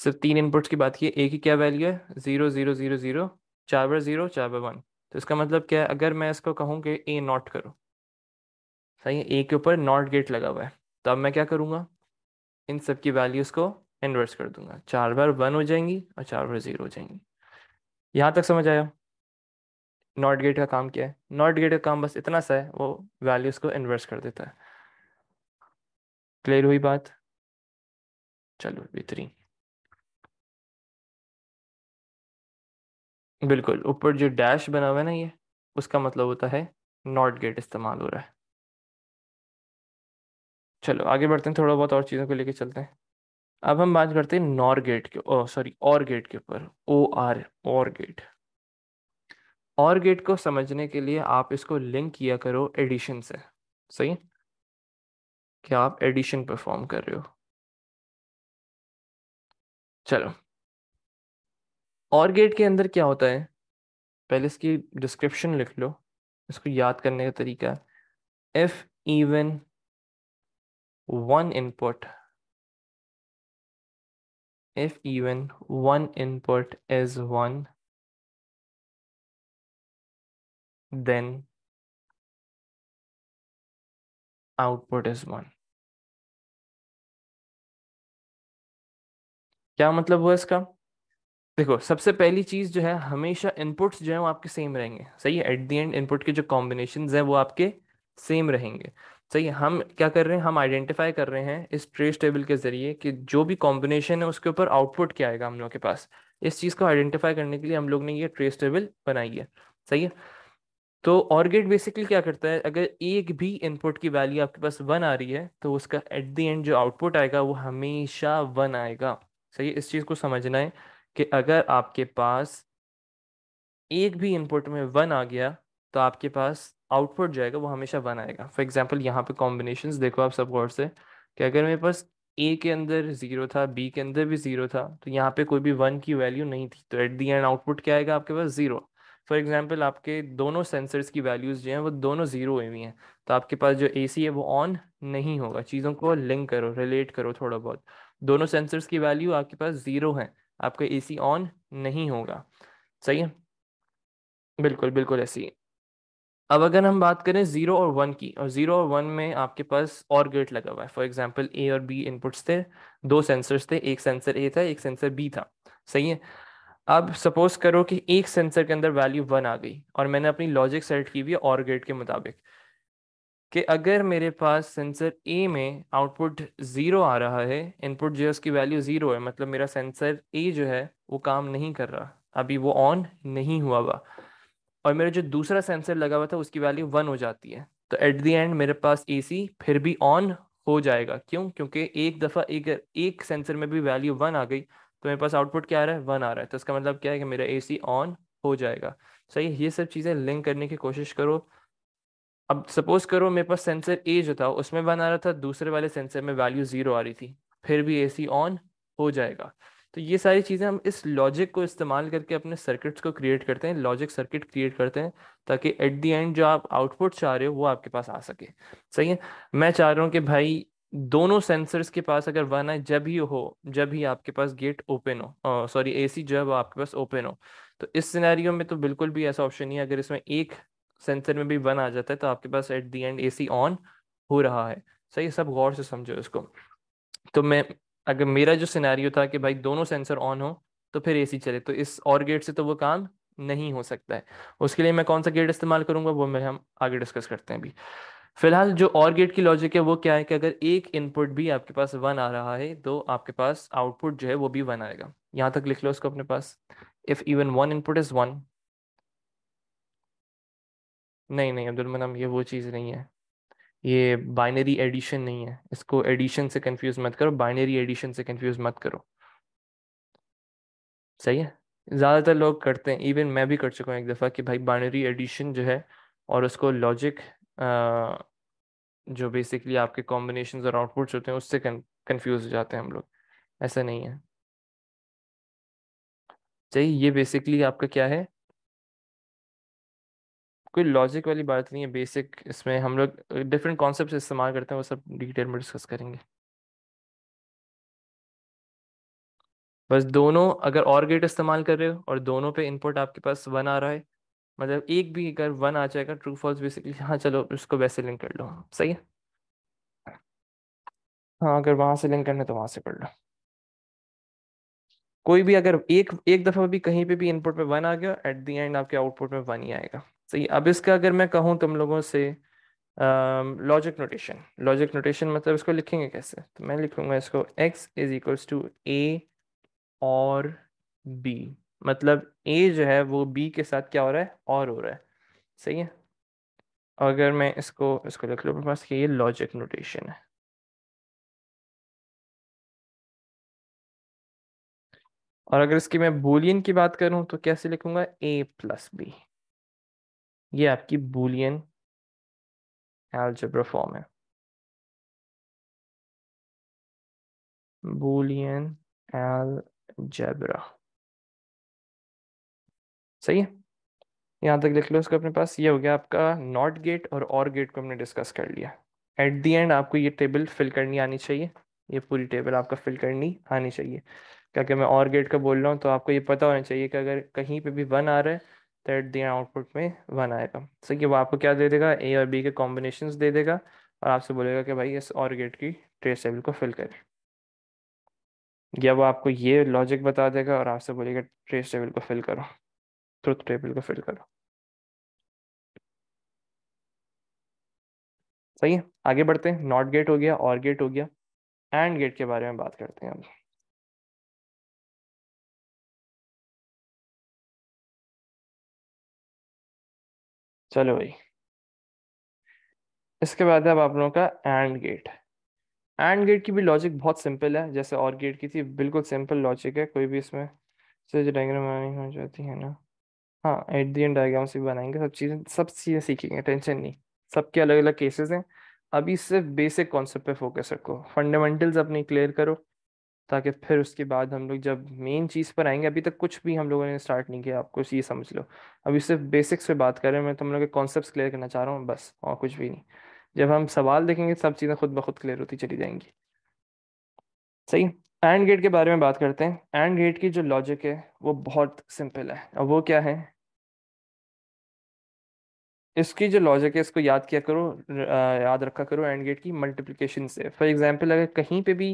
सिर्फ तीन इनपुट्स की बात की ए की क्या वैल्यू है ज़ीरो ज़ीरो ज़ीरो ज़ीरो चार बार ज़ीरो चार बार वन तो इसका मतलब क्या है अगर मैं इसको कहूँ कि ए नॉट करो सही है ए के ऊपर नॉट गेट लगा हुआ है तो अब मैं क्या करूँगा इन सब की वैल्यूज़ को इन्वर्स कर दूंगा चार बार वन हो जाएंगी और चार बार ज़ीरो हो जाएंगी यहाँ तक समझ आया नॉट गेट का काम क्या है नॉट गेट का काम बस इतना सा है वो वैल्यूज़ को इन्वर्स कर देता है क्लियर हुई बात चलो बेहतरीन बिल्कुल ऊपर जो डैश बना हुआ है ना ये उसका मतलब होता है नॉट गेट इस्तेमाल हो रहा है चलो आगे बढ़ते हैं थोड़ा बहुत और चीज़ों को लेके चलते हैं अब हम बात करते हैं नॉर गेट के ओ सॉरी और गेट के ऊपर ओ आर और गेट और गेट को समझने के लिए आप इसको लिंक किया करो एडिशन से सही कि आप एडिशन परफॉर्म कर रहे हो चलो और गेट के अंदर क्या होता है पहले इसकी डिस्क्रिप्शन लिख लो इसको याद करने का तरीका if even one input if even one input is one then output is one क्या मतलब हुआ इसका देखो सबसे पहली चीज जो है हमेशा इनपुट्स जो है वो आपके सेम रहेंगे सही है एट द एंड इनपुट के जो कॉम्बिनेशन है वो आपके सेम रहेंगे सही हम क्या कर रहे हैं हम आइडेंटिफाई कर रहे हैं इस ट्रेस टेबल के जरिए कि जो भी कॉम्बिनेशन है उसके ऊपर आउटपुट क्या आएगा हम लोग के पास इस चीज़ को आइडेंटिफाई करने के लिए हम लोग ने ये ट्रेस टेबल बनाई है सही है तो ऑर्गेट बेसिकली क्या करता है अगर एक भी इनपुट की वैल्यू आपके पास वन आ रही है तो उसका एट द एंड जो आउटपुट आएगा वो हमेशा वन आएगा सही है इस चीज़ को समझना है कि अगर आपके पास एक भी इनपुट में वन आ गया तो आपके पास आउटपुट जो आएगा वो हमेशा वन आएगा फॉर एग्जाम्पल यहाँ पे कॉम्बिनेशन देखो आप सब गौर से कि अगर मेरे पास ए के अंदर जीरो था बी के अंदर भी जीरो था तो यहाँ पे कोई भी वन की वैल्यू नहीं थी तो एट दी एंड आउटपुट क्या आएगा आपके पास जीरो फॉर एग्जाम्पल आपके दोनों सेंसर्स की वैल्यूज़ जो हैं वो दोनों ज़ीरो हुई हुई हैं तो आपके पास जो ए सी है वो ऑन नहीं होगा चीज़ों को लिंक करो रिलेट करो थोड़ा बहुत दोनों सेंसर्स की वैल्यू आपके पास ज़ीरो है आपका ए सी ऑन नहीं होगा सही है बिल्कुल बिल्कुल ऐसी अब अगर हम बात करें जीरो और वन की और जीरो और वन में आपके पास और गेट लगा हुआ है फॉर एग्जाम्पल ए और बी इनपुट्स थे दो सेंसर्स थे एक सेंसर ए था एक सेंसर बी था सही है अब सपोज करो कि एक सेंसर के अंदर वैल्यू वन आ गई और मैंने अपनी लॉजिक सेट की हुई है और गेट के मुताबिक कि अगर मेरे पास सेंसर ए में आउटपुट ज़ीरो आ रहा है इनपुट जो है उसकी वैल्यू ज़ीरो है मतलब मेरा सेंसर ए जो है वो काम नहीं कर रहा अभी वो ऑन नहीं हुआ हुआ और मेरा जो दूसरा सेंसर लगा हुआ था उसकी वैल्यू वन हो जाती है तो एट दी एंड मेरे पास ए फिर भी ऑन हो जाएगा क्यों क्योंकि एक दफ़ा एक एक सेंसर में भी वैल्यू वन आ गई तो मेरे पास आउटपुट क्या आ रहा है वन आ रहा है तो इसका मतलब क्या है कि मेरा ए ऑन हो जाएगा सही ये सब चीज़ें लिंक करने की कोशिश करो अब सपोज करो मेरे पास सेंसर ए जो था उसमें वन आ रहा था दूसरे वाले सेंसर में वैल्यू जीरो आ रही थी फिर भी ए ऑन हो जाएगा तो ये सारी चीज़ें हम इस लॉजिक को इस्तेमाल करके अपने सर्किट्स को क्रिएट करते हैं लॉजिक सर्किट क्रिएट करते हैं ताकि एट दी एंड जो आप आउटपुट चाह रहे हो वो आपके पास आ सके सही है मैं चाह रहा हूँ कि भाई दोनों सेंसर्स के पास अगर वन आए जब ही हो जब ही आपके पास गेट ओपन हो सॉरी ए जो है वो आपके पास ओपन हो तो इस सिनेरियो में तो बिल्कुल भी ऐसा ऑप्शन नहीं है अगर इसमें एक सेंसर में भी वन आ जाता है तो आपके पास at the end C on हो रहा है सही सब गौर से समझो इसको तो मैं अगर मेरा जो सिनेरियो था कि भाई दोनों सेंसर ऑन हो तो फिर एसी चले तो इस और गेट से तो वो काम नहीं हो सकता है उसके लिए मैं कौन सा गेट इस्तेमाल करूंगा वो मैं हम आगे डिस्कस करते हैं अभी फिलहाल जो और गेट की लॉजिक है वो क्या है कि अगर एक इनपुट भी आपके पास वन आ रहा है तो आपके पास आउटपुट जो है वो भी वन आएगा यहाँ तक लिख लो उसको अपने पास if even one input is one नहीं नहीं अब्दुल मनम ये वो चीज़ नहीं है ये बाइनरी एडिशन नहीं है इसको एडिशन से कंफ्यूज मत करो बाइनरी एडिशन से कंफ्यूज मत करो सही है ज़्यादातर लोग करते हैं इवन मैं भी कर चुका हूँ एक दफ़ा कि भाई बाइनरी एडिशन जो है और उसको लॉजिक जो बेसिकली आपके कॉम्बिनेशन और आउटपुट्स होते हैं उससे कन्फ्यूज हो जाते हैं हम लोग ऐसा नहीं है सही ये बेसिकली आपका क्या है कोई लॉजिक वाली बात नहीं है बेसिक इसमें हम लोग डिफरेंट कॉन्सेप्ट इस्तेमाल करते हैं वो सब डिटेल में डिस्कस करेंगे बस दोनों अगर और गेट इस्तेमाल कर रहे हो और दोनों पे इनपुट आपके पास वन आ रहा है मतलब एक भी अगर वन आ जाएगा ट्रू फॉल्स बेसिकली हाँ चलो उसको वैसे लिंक कर लो सही है हाँ अगर वहां से लिंक करना तो वहां से कर लो कोई भी अगर एक एक दफ़ा भी कहीं पे भी इनपुट में वन आ गया एट द एंड आपके आउटपुट में वन ही आएगा सही अब इसका अगर मैं कहूँ तुम लोगों से लॉजिक नोटेशन लॉजिक नोटेशन मतलब इसको लिखेंगे कैसे तो मैं लिखूंगा इसको x is equals to A और b मतलब a जो है वो b के साथ क्या हो रहा है और हो रहा है सही है अगर मैं इसको इसको लिख लूँ पास कि ये लॉजिक नोटेशन है और अगर इसकी मैं बोलियन की बात करूं तो कैसे लिखूंगा a प्लस बी ये आपकी बुलियन एल्जेब्रा फॉर्म है बुलियन एल्जेब्रा सही है यहां तक लिख लो इसको अपने पास ये हो गया आपका नॉट गेट और और गेट को हमने डिस्कस कर लिया एट दी एंड आपको ये टेबल फिल करनी आनी चाहिए ये पूरी टेबल आपका फिल करनी आनी चाहिए क्योंकि मैं और गेट का बोल रहा हूँ तो आपको ये पता होना चाहिए कि अगर कहीं पे भी वन आ रहा है दैट दी आउटपुट में वन आएगा सो so, कि वो आपको क्या दे देगा ए और बी के कॉम्बिनेशन दे देगा और आपसे बोलेगा कि भाई इस और गेट की ट्रेस टेबल को फिल करें या वो आपको ये लॉजिक बता देगा और आपसे बोलेगा ट्रेस टेबल को फिल करो ट्रुथ टेबल को फिल करो सही है आगे बढ़ते हैं नॉट गेट हो गया और गेट हो गया एंड गेट के बारे में बात करते हैं हम चलो भाई इसके बाद है अब आप लोगों का एंड गेट एंड गेट की भी लॉजिक बहुत सिंपल है जैसे और गेट की थी बिल्कुल सिंपल लॉजिक है कोई भी इसमें से जो डायग्राम हो जाती है ना हाँ एट दी एंड डायग्राम से बनाएंगे सब चीज़ें सब चीज़ें सीखेंगे टेंशन नहीं सबके अलग अलग केसेस हैं अभी सिर्फ बेसिक कॉन्सेप्ट पे फोकस रखो फंडामेंटल्स अपनी क्लियर करो ताकि फिर उसके बाद हम लोग जब मेन चीज़ पर आएंगे अभी तक कुछ भी हम लोगों ने स्टार्ट नहीं किया आपको ये समझ लो अभी सिर्फ बेसिक्स पे बात कर रहे हैं मैं तुम लोग के कॉन्सेप्ट क्लियर करना चाह रहा हूँ बस और कुछ भी नहीं जब हम सवाल देखेंगे सब चीज़ें खुद ब खुद क्लियर होती चली जाएंगी सही एंड गेट के बारे में बात करते हैं एंड गेट की जो लॉजिक है वो बहुत सिंपल है और वो क्या है इसकी जो लॉजिक है इसको याद किया करो याद रखा करो एंड गेट की मल्टीप्लिकेशन से फॉर एग्जाम्पल अगर कहीं पे भी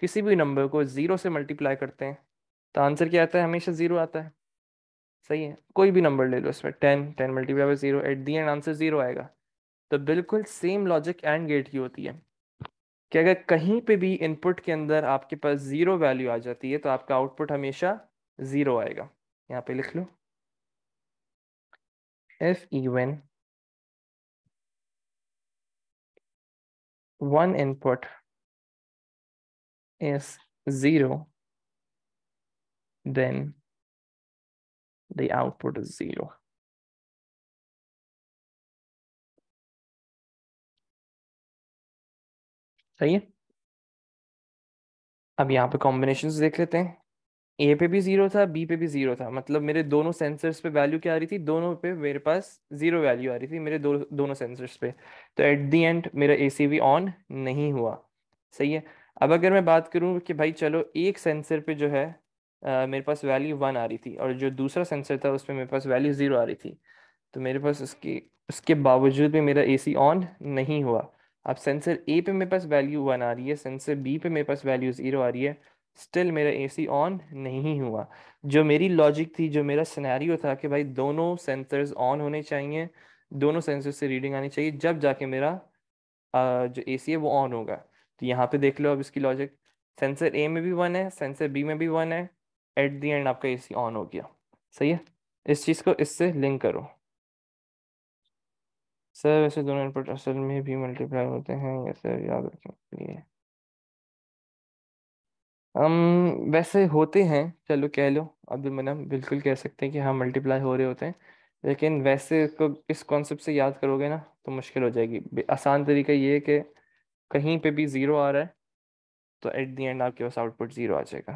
किसी भी नंबर को ज़ीरो से मल्टीप्लाई करते हैं तो आंसर क्या आता है हमेशा ज़ीरो आता है सही है कोई भी नंबर ले लो इसमें ten ten multiply by zero at the end answer zero आएगा तो बिल्कुल सेम लॉजिक एंड गेट की होती है कि अगर कहीं पे भी इनपुट के अंदर आपके पास ज़ीरो वैल्यू आ जाती है तो आपका आउटपुट हमेशा ज़ीरो आएगा यहाँ पे लिख लो if even one input is zero, then the output is zero. सही है अब यहाँ पे कॉम्बिनेशन देख लेते हैं ए पे भी जीरो था बी पे भी जीरो था मतलब मेरे दोनों सेंसर्स पे वैल्यू क्या आ रही थी दोनों पे मेरे पास जीरो वैल्यू आ रही थी मेरे दो दोनों सेंसर्स पे तो एट दी एंड मेरा ए ऑन नहीं हुआ सही है अब अगर मैं बात करूँ कि भाई चलो एक सेंसर पे जो है आ, मेरे पास वैल्यू वन आ रही थी और जो दूसरा सेंसर था उसमें मेरे पास वैल्यू ज़ीरो आ रही थी तो मेरे पास उसके उसके बावजूद भी मेरा एसी ऑन नहीं हुआ अब सेंसर ए पे मेरे पास वैल्यू वन आ रही है सेंसर बी पे मेरे पास वैल्यू ज़ीरो आ रही है स्टिल मेरा एसी ऑन नहीं हुआ जो मेरी लॉजिक थी जो मेरा सिनेरियो था कि भाई दोनों सेंसर्स ऑन होने चाहिए दोनों सेंसर से रीडिंग आनी चाहिए जब जाके मेरा जो ए सी है वो ऑन होगा तो यहाँ पे देख लो अब इसकी लॉजिक सेंसर ए में भी वन है सेंसर बी में भी वन है एट दी एंड आपका ए ऑन हो गया सही है इस चीज़ को इससे लिंक करो सर वैसे दोनों इनपुट असल में भी मल्टीप्लाई होते हैं या सर याद रखने के वैसे होते हैं चलो कह लो अब्दुल मनम मतलब बिल्कुल कह सकते हैं कि हाँ मल्टीप्लाई हो रहे होते हैं लेकिन वैसे इसको इस कॉन्सेप्ट से याद करोगे ना तो मुश्किल हो जाएगी आसान तरीका ये है कि कहीं पे भी ज़ीरो आ रहा है तो एट दी एंड आपके पास आउटपुट ज़ीरो आ जाएगा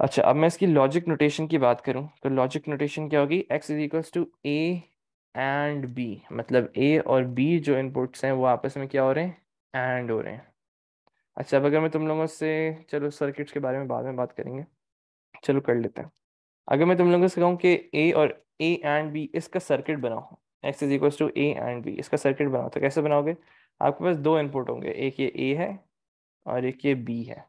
अच्छा अब मैं इसकी लॉजिक नोटेशन की बात करूं तो लॉजिक नोटेशन क्या होगी x is equals to A and B मतलब ए और बी जो इनपुट्स हैं वो आपस में क्या हो रहे हैं एंड हो रहे हैं अच्छा अब अगर मैं तुम लोगों से चलो सर्किट्स के बारे में बाद में बात करेंगे चलो कर लेते हैं अगर मैं तुम लोगों से कहूँ कि ए और ए एंड बी इसका सर्किट बनाओ x is equal to A and B इसका सर्किट बनाओ तो कैसे बनाओगे आपके पास दो इनपुट होंगे एक ये ए है और एक ये बी है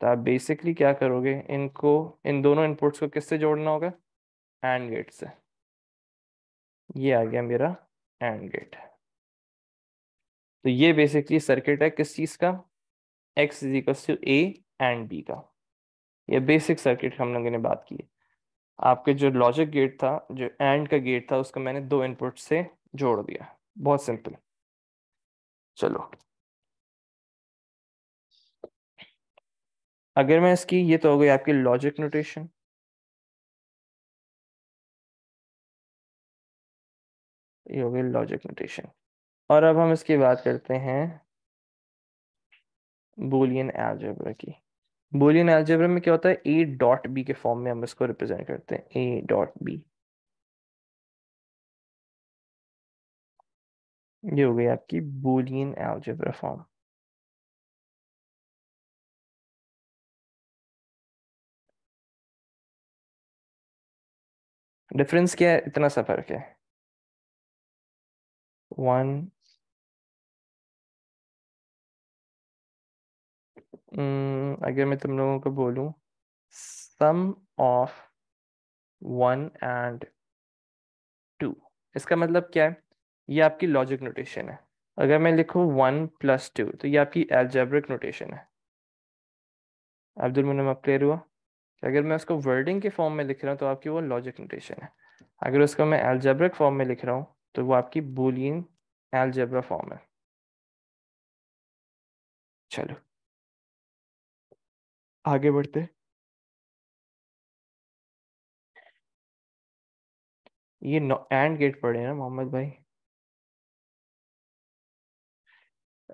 तो आप बेसिकली क्या करोगे इनको इन दोनों इनपुट्स को किससे जोड़ना होगा एंड गेट से ये आ गया मेरा एंड गेट तो ये बेसिकली सर्किट है किस चीज़ का x is equal to A and B का ये बेसिक सर्किट हम लोगों ने बात की है आपके जो लॉजिक गेट था जो एंड का गेट था उसको मैंने दो इनपुट से जोड़ दिया बहुत सिंपल चलो अगर मैं इसकी ये तो हो गई आपकी लॉजिक नोटेशन ये हो गई लॉजिक नोटेशन और अब हम इसकी बात करते हैं बोलियन एल्जेब्रा की बोलियन एल्जेब्रा में क्या होता है ए डॉट बी के फॉर्म में हम इसको रिप्रेजेंट करते हैं ए डॉट बी ये हो गई आपकी बोलियन एल्जेब्रा फॉर्म डिफरेंस क्या है इतना सा फर्क है वन Hmm, अगर मैं तुम लोगों को बोलूं sum of one and two इसका मतलब क्या है ये आपकी लॉजिक नोटेशन है अगर मैं लिखूं वन प्लस टू तो ये आपकी एल्जेब्रिक नोटेशन है अब्दुल मुनम आप क्लियर हुआ अगर मैं उसको वर्डिंग के फॉर्म में लिख रहा हूँ तो आपकी वो लॉजिक नोटेशन है अगर उसको मैं एल्जेब्रिक फॉर्म में लिख रहा हूँ तो वो आपकी बोलियन एल्जेब्रा फॉर्म है चलो आगे बढ़ते ये एंड गेट पढ़े हैं ना मोहम्मद भाई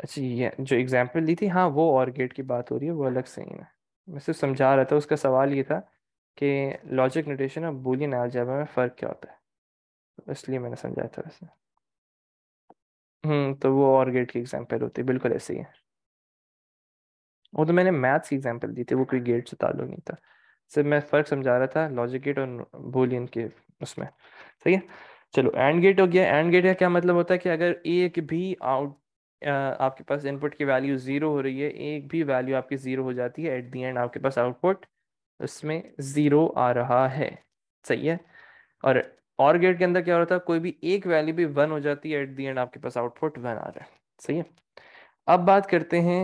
अच्छा ये जो एग्जांपल दी थी हाँ वो और गेट की बात हो रही है वो अलग ही है मैं सिर्फ समझा रहा था उसका सवाल ये था कि लॉजिक नोटेशन और बूलियन अलजेब्रा में फ़र्क क्या होता है इसलिए मैंने समझाया था वैसे हम्म तो वो और गेट की एग्जांपल होती है बिल्कुल ऐसे ही है वो तो मैंने मैथ्स की एग्जाम्पल दी थी वो कोई गेट से ताल्लुक नहीं था सिर्फ मैं फ़र्क समझा रहा था लॉजिक गेट और बोलियन के उसमें सही है चलो एंड गेट हो गया एंड गेट का क्या मतलब होता है कि अगर एक भी आउट आपके पास इनपुट की वैल्यू ज़ीरो हो रही है एक भी वैल्यू आपकी ज़ीरो हो जाती है एट दी एंड आपके पास आउटपुट उसमें ज़ीरो आ रहा है सही है और और गेट के अंदर क्या होता है कोई भी एक वैल्यू भी वन हो जाती है एट दी एंड आपके पास आउटपुट वन आ रहा है सही है अब बात करते हैं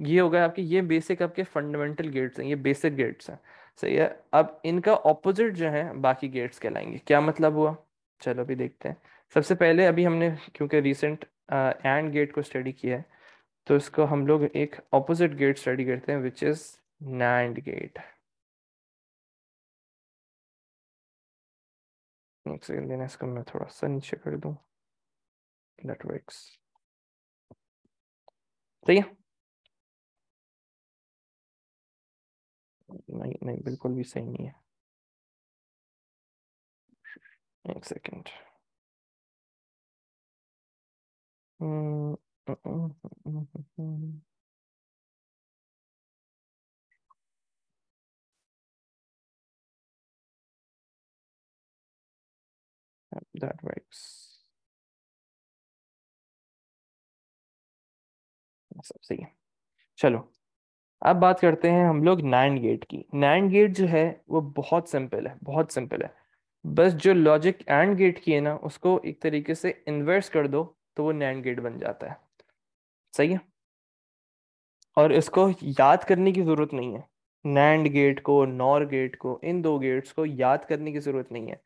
ये हो गए आपके ये बेसिक आपके फंडामेंटल गेट्स हैं ये बेसिक गेट्स हैं सही है अब इनका ऑपोजिट जो है बाकी गेट्स कहलाएंगे क्या मतलब हुआ चलो अभी देखते हैं सबसे पहले अभी हमने क्योंकि रिसेंट एंड गेट को स्टडी किया है तो इसको हम लोग एक ऑपोजिट गेट स्टडी करते हैं विच इज नैंड गेट एक इसको मैं थोड़ा सा नीचे कर दूट वर्क सही है नहीं नहीं बिल्कुल भी सही नहीं है एक second That works. Let's see. अब बात करते हैं हम लोग नैंड गेट की नैंड गेट जो है वो बहुत सिंपल है बहुत सिंपल है बस जो लॉजिक एंड गेट की है ना उसको एक तरीके से इन्वर्स कर दो तो वो नैंड गेट बन जाता है सही है और इसको याद करने की ज़रूरत नहीं है नैंड गेट को नॉर गेट को इन दो गेट्स को याद करने की ज़रूरत नहीं है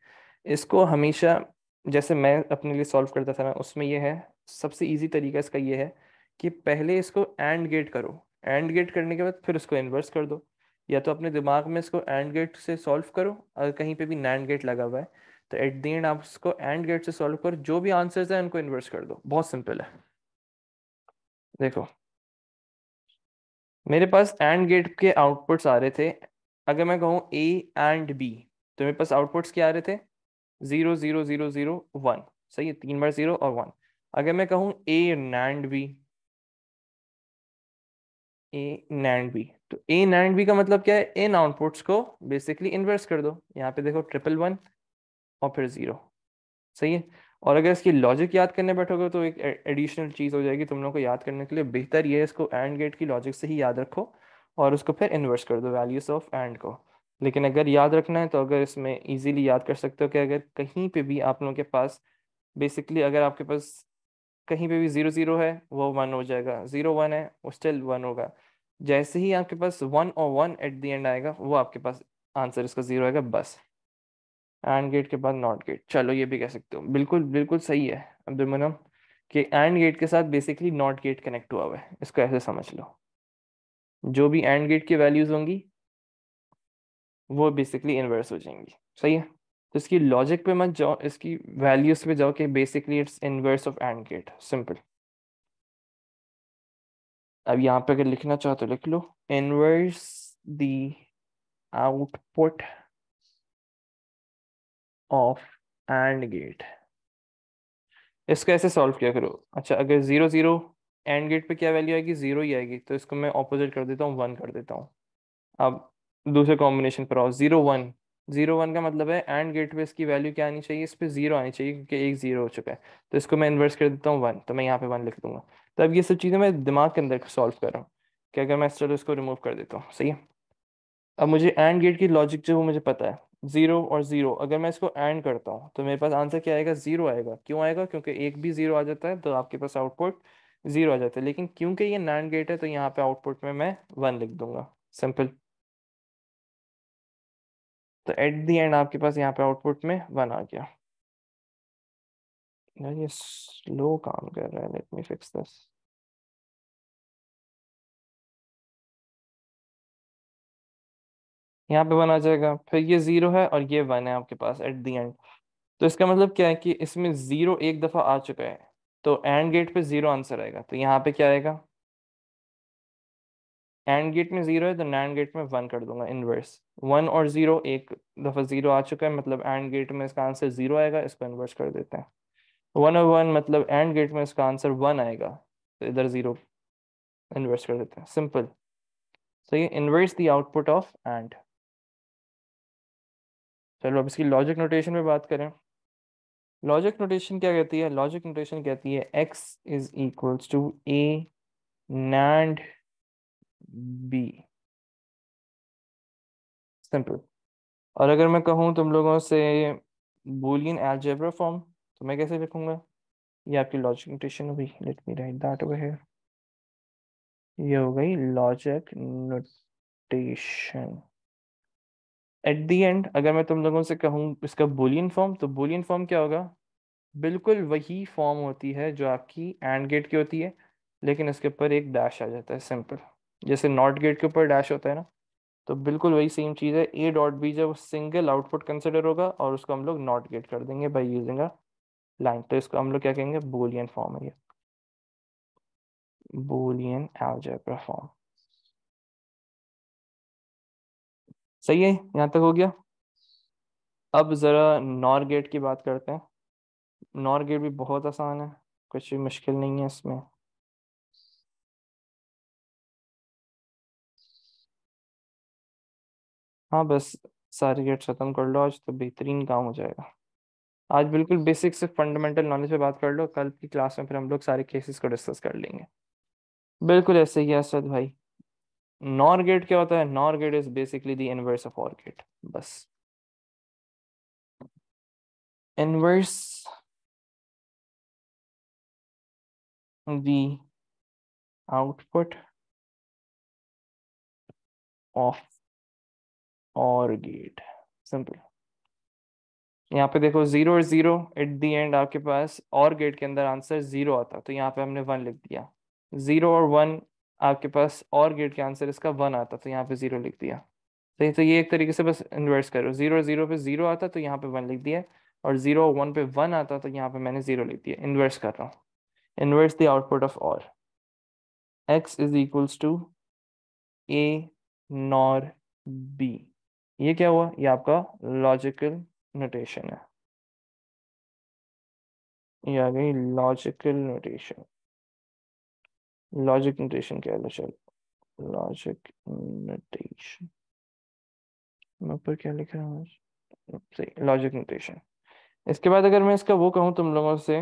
इसको हमेशा जैसे मैं अपने लिए सॉल्व करता था ना उसमें यह है सबसे इजी तरीका इसका ये है कि पहले इसको एंड गेट करो एंड गेट करने के बाद फिर उसको इन्वर्स कर दो या तो अपने दिमाग में इसको एंड गेट से सॉल्व करो अगर कहीं पे भी नैंड गेट लगा हुआ है तो एट दी एंड आप उसको एंड गेट से सॉल्व करो जो भी आंसर्स हैं उनको इन्वर्स कर दो बहुत सिंपल है देखो मेरे पास एंड गेट के आउटपुट्स आ रहे थे अगर मैं कहूँ ए एंड बी तो मेरे पास आउटपुट्स क्या आ रहे थे zero zero zero zero one सही है तीन बार जीरो और वन अगर मैं कहूँ A nand B A nand B तो ए नैंड बी का मतलब क्या है इन आउटपुट्स को बेसिकली इन्वर्स कर दो यहाँ पे देखो ट्रिपल वन और फिर ज़ीरो सही है और अगर इसकी लॉजिक याद करने बैठोगे तो एक एडिशनल चीज़ हो जाएगी तुम लोग को याद करने के लिए बेहतर ये है इसको एंड गेट की लॉजिक से ही याद रखो और उसको फिर इन्वर्स कर दो वैल्यूज ऑफ एंड को लेकिन अगर याद रखना है तो अगर इसमें इजीली याद कर सकते हो कि अगर कहीं पे भी आप लोगों के पास बेसिकली अगर आपके पास कहीं पे भी जीरो जीरो है वो वन हो जाएगा जीरो वन है वो स्टिल वन होगा जैसे ही आपके पास वन और वन एट द एंड आएगा वो आपके पास आंसर इसका जीरो आएगा बस एंड गेट के बाद नॉट गेट चलो ये भी कह सकते हो बिल्कुल बिल्कुल सही है अब्दुल मनम कि एंड गेट के साथ बेसिकली नॉट गेट कनेक्ट हुआ हुआ है इसको ऐसे समझ लो जो भी एंड गेट की वैल्यूज होंगी वो बेसिकली इन्वर्स हो जाएंगी सही है तो इसकी लॉजिक पे मत जाओ इसकी वैल्यूज पे जाओ कि basically it's inverse of and gate simple अब यहाँ पे अगर लिखना चाहो तो लिख लो inverse the output of and gate इसको ऐसे सॉल्व किया करो अच्छा अगर जीरो जीरो एंड गेट पे क्या वैल्यू आएगी जीरो ही आएगी तो इसको मैं ऑपोजिट कर देता हूँ वन कर देता हूँ अब दूसरे कॉम्बिनेशन पर आओ जीरो वन जीरो वन का मतलब है एंड गेट पे इसकी वैल्यू क्या आनी चाहिए इस पर जीरो आनी चाहिए क्योंकि एक जीरो हो चुका है तो इसको मैं इन्वर्स कर देता हूँ वन तो मैं यहाँ पे वन लिख दूंगा तो अब ये सब चीज़ें मैं दिमाग के अंदर सॉल्व कर रहा हूँ कि अगर मैं चलो इसको रिमूव कर देता हूँ सही है अब मुझे एंड गेट की लॉजिक जो वो मुझे पता है जीरो और जीरो अगर मैं इसको एंड करता हूँ तो मेरे पास आंसर क्या आएगा जीरो आएगा क्यों आएगा क्योंकि एक भी जीरो आ जाता है तो आपके पास आउटपुट जीरो आ जाता है लेकिन क्योंकि ये नैंड गेट है तो यहाँ पे आउटपुट में मैं वन लिख दूंगा सिंपल तो एट दी एंड आपके पास यहाँ पे आउटपुट में वन आ गया यार ये स्लो काम कर रहा है लेट मी फिक्स दिस यहाँ पे वन आ जाएगा फिर ये जीरो है और ये वन है आपके पास एट दी एंड तो इसका मतलब क्या है कि इसमें जीरो एक दफा आ चुका है तो एंड गेट पे जीरो आंसर आएगा तो यहाँ पे क्या आएगा एंड गेट में जीरो है तो नैंड गेट में वन कर दूंगा इनवर्स वन और जीरो एक दफा जीरो आ चुका है मतलब एंड गेट में इसका आंसर जीरो आएगा इसको इन्वर्स कर देते हैं वन और वन मतलब एंड गेट में इसका आंसर वन आएगा तो इधर जीरो इन्वर्स कर देते हैं सिंपल सो ये inverse the output of and चलो अब इसकी लॉजिक नोटेशन में बात करें लॉजिक नोटेशन क्या कहती है लॉजिक नोटेशन कहती है x is equals to A nand B simple और अगर मैं कहूँ तुम लोगों से बोलियन एलजेब्रा फॉर्म तो मैं कैसे लिखूंगा ये आपकी लॉजिक नोटेशन हुई let me write that over here ये हो गई logic notation at the end अगर मैं तुम लोगों से कहूँ इसका बोलियन फॉर्म तो बोलियन फॉर्म क्या होगा बिल्कुल वही फॉर्म होती है जो आपकी एंड गेट की होती है लेकिन इसके ऊपर एक डैश आ जाता है सिंपल जैसे नॉट गेट के ऊपर डैश होता है ना तो बिल्कुल वही सेम चीज़ है ए डॉट बी जब सिंगल आउटपुट कंसिडर होगा और उसको हम लोग नॉट गेट कर देंगे बाई यूजिंग लाइन तो इसको हम लोग क्या कहेंगे बोलियन फॉर्म है ये बोलियन एलजेब्रा फॉर्म सही है यहाँ तक हो गया अब ज़रा नॉर गेट की बात करते हैं नॉर गेट भी बहुत आसान है कुछ भी मुश्किल नहीं है इसमें हाँ बस सारे गेट खत्म कर लो आज तो बेहतरीन काम हो जाएगा आज बिल्कुल बेसिक से फंडामेंटल नॉलेज पे बात कर लो कल की क्लास में फिर हम लोग सारे केसेस को डिस्कस कर लेंगे बिल्कुल ऐसे ही असद भाई नॉर गेट क्या होता है nor gate is basically the inverse of or gate बस inverse the output of or gate simple यहाँ पे देखो जीरो और जीरो एट दी एंड आपके पास और गेट के अंदर आंसर जीरो आता तो यहाँ पे हमने वन लिख दिया जीरो और वन आपके पास और गेट के आंसर इसका वन आता तो यहाँ पे जीरो लिख दिया सही तो ये एक तरीके से बस इन्वर्स करो जीरो जीरो पे जीरो आता तो यहाँ पे वन लिख दिया और जीरो और वन पे वन आता तो यहाँ पे मैंने जीरो लिख दिया इन्वर्स कर रहा हूँ inverse the output of or x is equals to A nor B ये क्या हुआ ये आपका लॉजिकल नोटेशन है ये आ गई लॉजिकल नोटेशन लॉजिक नोटेशन क्या है चलो लॉजिक नोटेशन मैं ऊपर क्या लिख रहा हूँ लॉजिक नोटेशन इसके बाद अगर मैं इसका वो कहूँ तुम लोगों से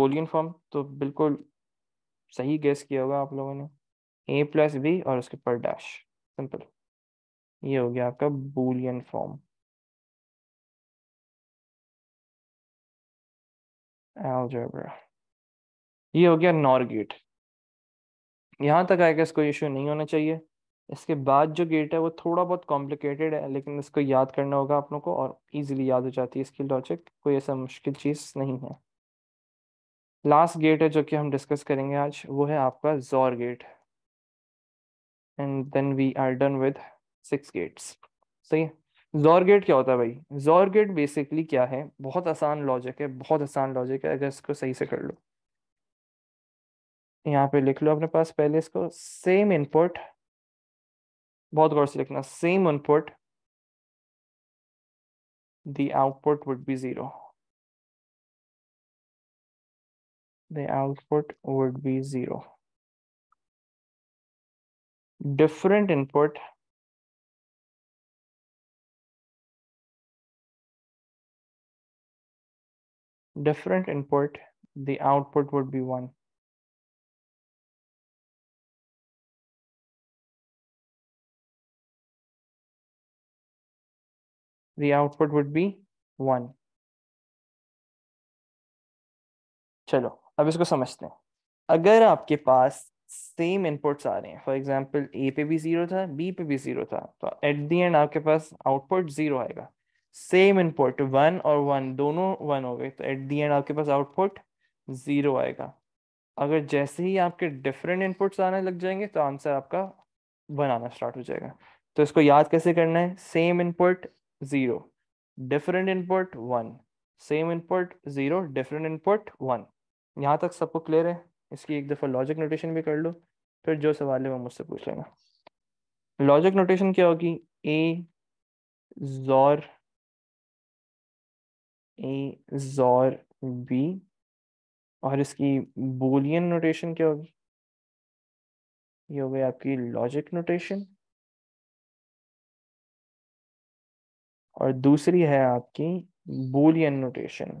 बोलियन फॉर्म तो बिल्कुल सही गैस किया होगा आप लोगों ने ए प्लस बी और उसके पर डैश सिंपल ये हो गया आपका बूलियन फॉर्म एलजेब्रा ये हो गया नॉर गेट यहां तक आएगा इसको इश्यू नहीं होना चाहिए इसके बाद जो गेट है वो थोड़ा बहुत कॉम्प्लिकेटेड है लेकिन इसको याद करना होगा आप लोग को और इजीली याद हो जाती है इसकी लॉजिक कोई ऐसा मुश्किल चीज़ नहीं है लास्ट गेट है जो कि हम डिस्कस करेंगे आज वो है आपका XOR gate and then we are done with six gates सही है जोर गेट क्या होता है भाई जोर गेट बेसिकली क्या है बहुत आसान लॉजिक है बहुत आसान लॉजिक है अगर इसको सही से कर लो यहाँ पे लिख लो अपने पास पहले इसको सेम इनपुट बहुत गौर से लिखना same input the output would be zero The output would be zero. Different different input, the output would be one. The output would be one चलो अब इसको समझते हैं अगर आपके पास सेम इनपुट्स आ रहे हैं फॉर एग्जाम्पल ए पे भी जीरो था बी पे भी जीरो था तो एट दी एंड आपके पास आउटपुट जीरो आएगा सेम इनपुट वन और वन दोनों वन हो गए तो एट दी एंड आपके पास आउटपुट ज़ीरो आएगा अगर जैसे ही आपके डिफरेंट इनपुट्स आने लग जाएंगे तो आंसर आपका वन आना स्टार्ट हो जाएगा तो इसको याद कैसे करना है same input zero different input one same input zero different input one यहाँ तक सबको क्लियर है इसकी एक दफ़ा लॉजिक नोटेशन भी कर लो फिर जो सवाल है वो मुझसे पूछ लेना लॉजिक नोटेशन क्या होगी ए जोर ए ज़ोर बी और इसकी बोलियन नोटेशन क्या होगी ये हो गई आपकी लॉजिक नोटेशन और दूसरी है आपकी बोलियन नोटेशन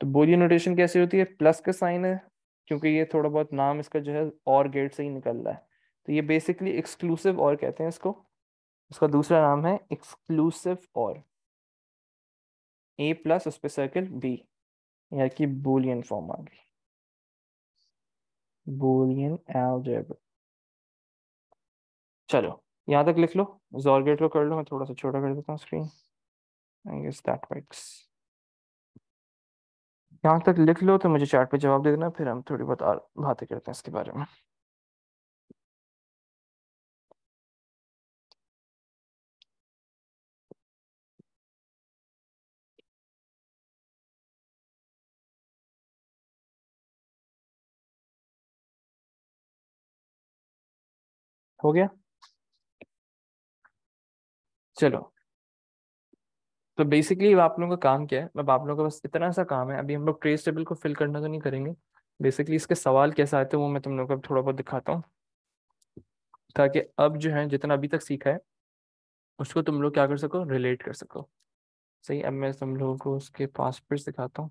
तो बोलियन नोटेशन कैसे होती है प्लस का साइन है क्योंकि ये थोड़ा बहुत नाम इसका जो है और गेट से ही निकल रहा है तो ये बेसिकली एक्सक्लूसिव और कहते हैं इसको इसका दूसरा नाम है एक्सक्लूसिव और ए प्लस उस पर सर्कल बी यानी कि बोलियन फॉर्म आ गई बोलियन एल्जेब्रा चलो यहां तक लिख लो जॉर्गेट को कर लो मैं थोड़ा सा छोटा कर देता हूँ screen I guess that works यहां तक लिख लो तो मुझे चार्ट पे जवाब दे देना फिर हम थोड़ी बहुत और बातें करते हैं इसके बारे में हो गया चलो तो बेसिकली आप लोगों का काम क्या है अब आप लोगों का बस इतना सा काम है अभी हम लोग ट्रेस टेबल को फिल करना तो नहीं करेंगे बेसिकली इसके सवाल कैसे आते हैं वो मैं तुम लोग को थोड़ा बहुत दिखाता हूँ ताकि अब जो है जितना अभी तक सीखा है उसको तुम लोग क्या कर सको रिलेट कर सको सही अब मैं तुम लोगों को उसके पास फिर दिखाता हूँ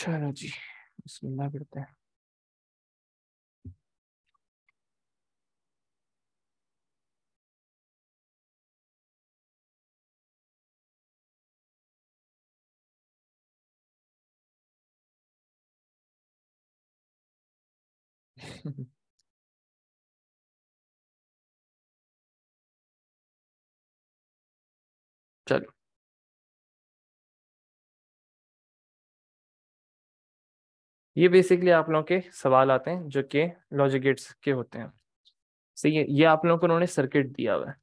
चलो जी Bismillahirrahmanirrahim. [LAUGHS] चलो ये बेसिकली आप लोगों के सवाल आते हैं जो कि लॉजिक गेट्स के होते हैं सही है ये आप लोगों को उन्होंने सर्किट दिया हुआ है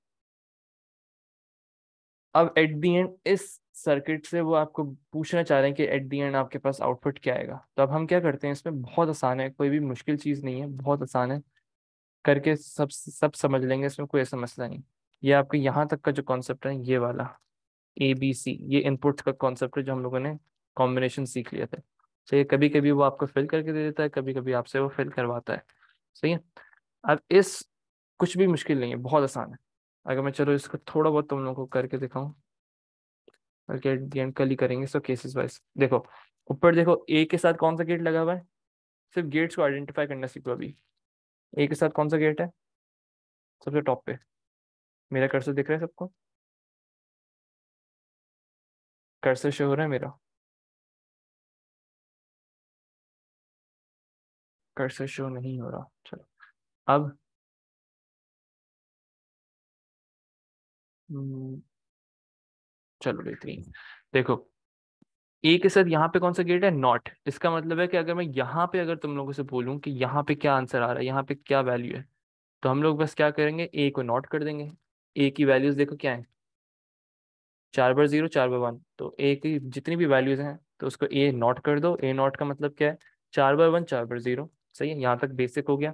अब एट दी एंड इस सर्किट से वो आपको पूछना चाह रहे हैं कि एट दी एंड आपके पास आउटपुट क्या आएगा तो अब हम क्या करते हैं इसमें बहुत आसान है कोई भी मुश्किल चीज़ नहीं है बहुत आसान है करके सब सब समझ लेंगे इसमें कोई ऐसा मसला नहीं ये आपके यहाँ तक का जो कॉन्सेप्ट है ये वाला ए बी सी ये इनपुट का कॉन्सेप्ट है जो हम लोगों ने कॉम्बिनेशन सीख लिया था सही तो है कभी कभी वो आपको फिल करके दे देता है कभी कभी आपसे वो फिल करवाता है सही है अब इस कुछ भी मुश्किल नहीं है बहुत आसान है अगर मैं चलो इसको थोड़ा बहुत तुम लोगों को करके दिखाऊँ बल्कि एट दी एंड कल ही करेंगे सो केसेस वाइज देखो ऊपर देखो ए के साथ कौन सा गेट लगा हुआ है सिर्फ गेट्स को आइडेंटिफाई करना सीखो अभी ए के साथ कौन सा गेट है सबसे टॉप पे मेरा कर्सर दिख रहा है सबको कर्सर शो हो रहा है मेरा कर्सर शो नहीं हो रहा चलो अब हम्म, चलो बेहतरीन देखो ए के साथ यहाँ पे कौन सा गेट है नॉट इसका मतलब है कि अगर मैं यहाँ पे अगर तुम लोगों से बोलूँ कि यहाँ पे क्या आंसर आ रहा है यहाँ पे क्या वैल्यू है तो हम लोग बस क्या करेंगे ए को नॉट कर देंगे ए की वैल्यूज देखो क्या है चार बार जीरो चार बार वन तो ए की जितनी भी वैल्यूज हैं तो उसको ए नॉट कर दो ए नॉट का मतलब क्या है चार बार वन चार बार जीरो सही है यहाँ तक बेसिक हो गया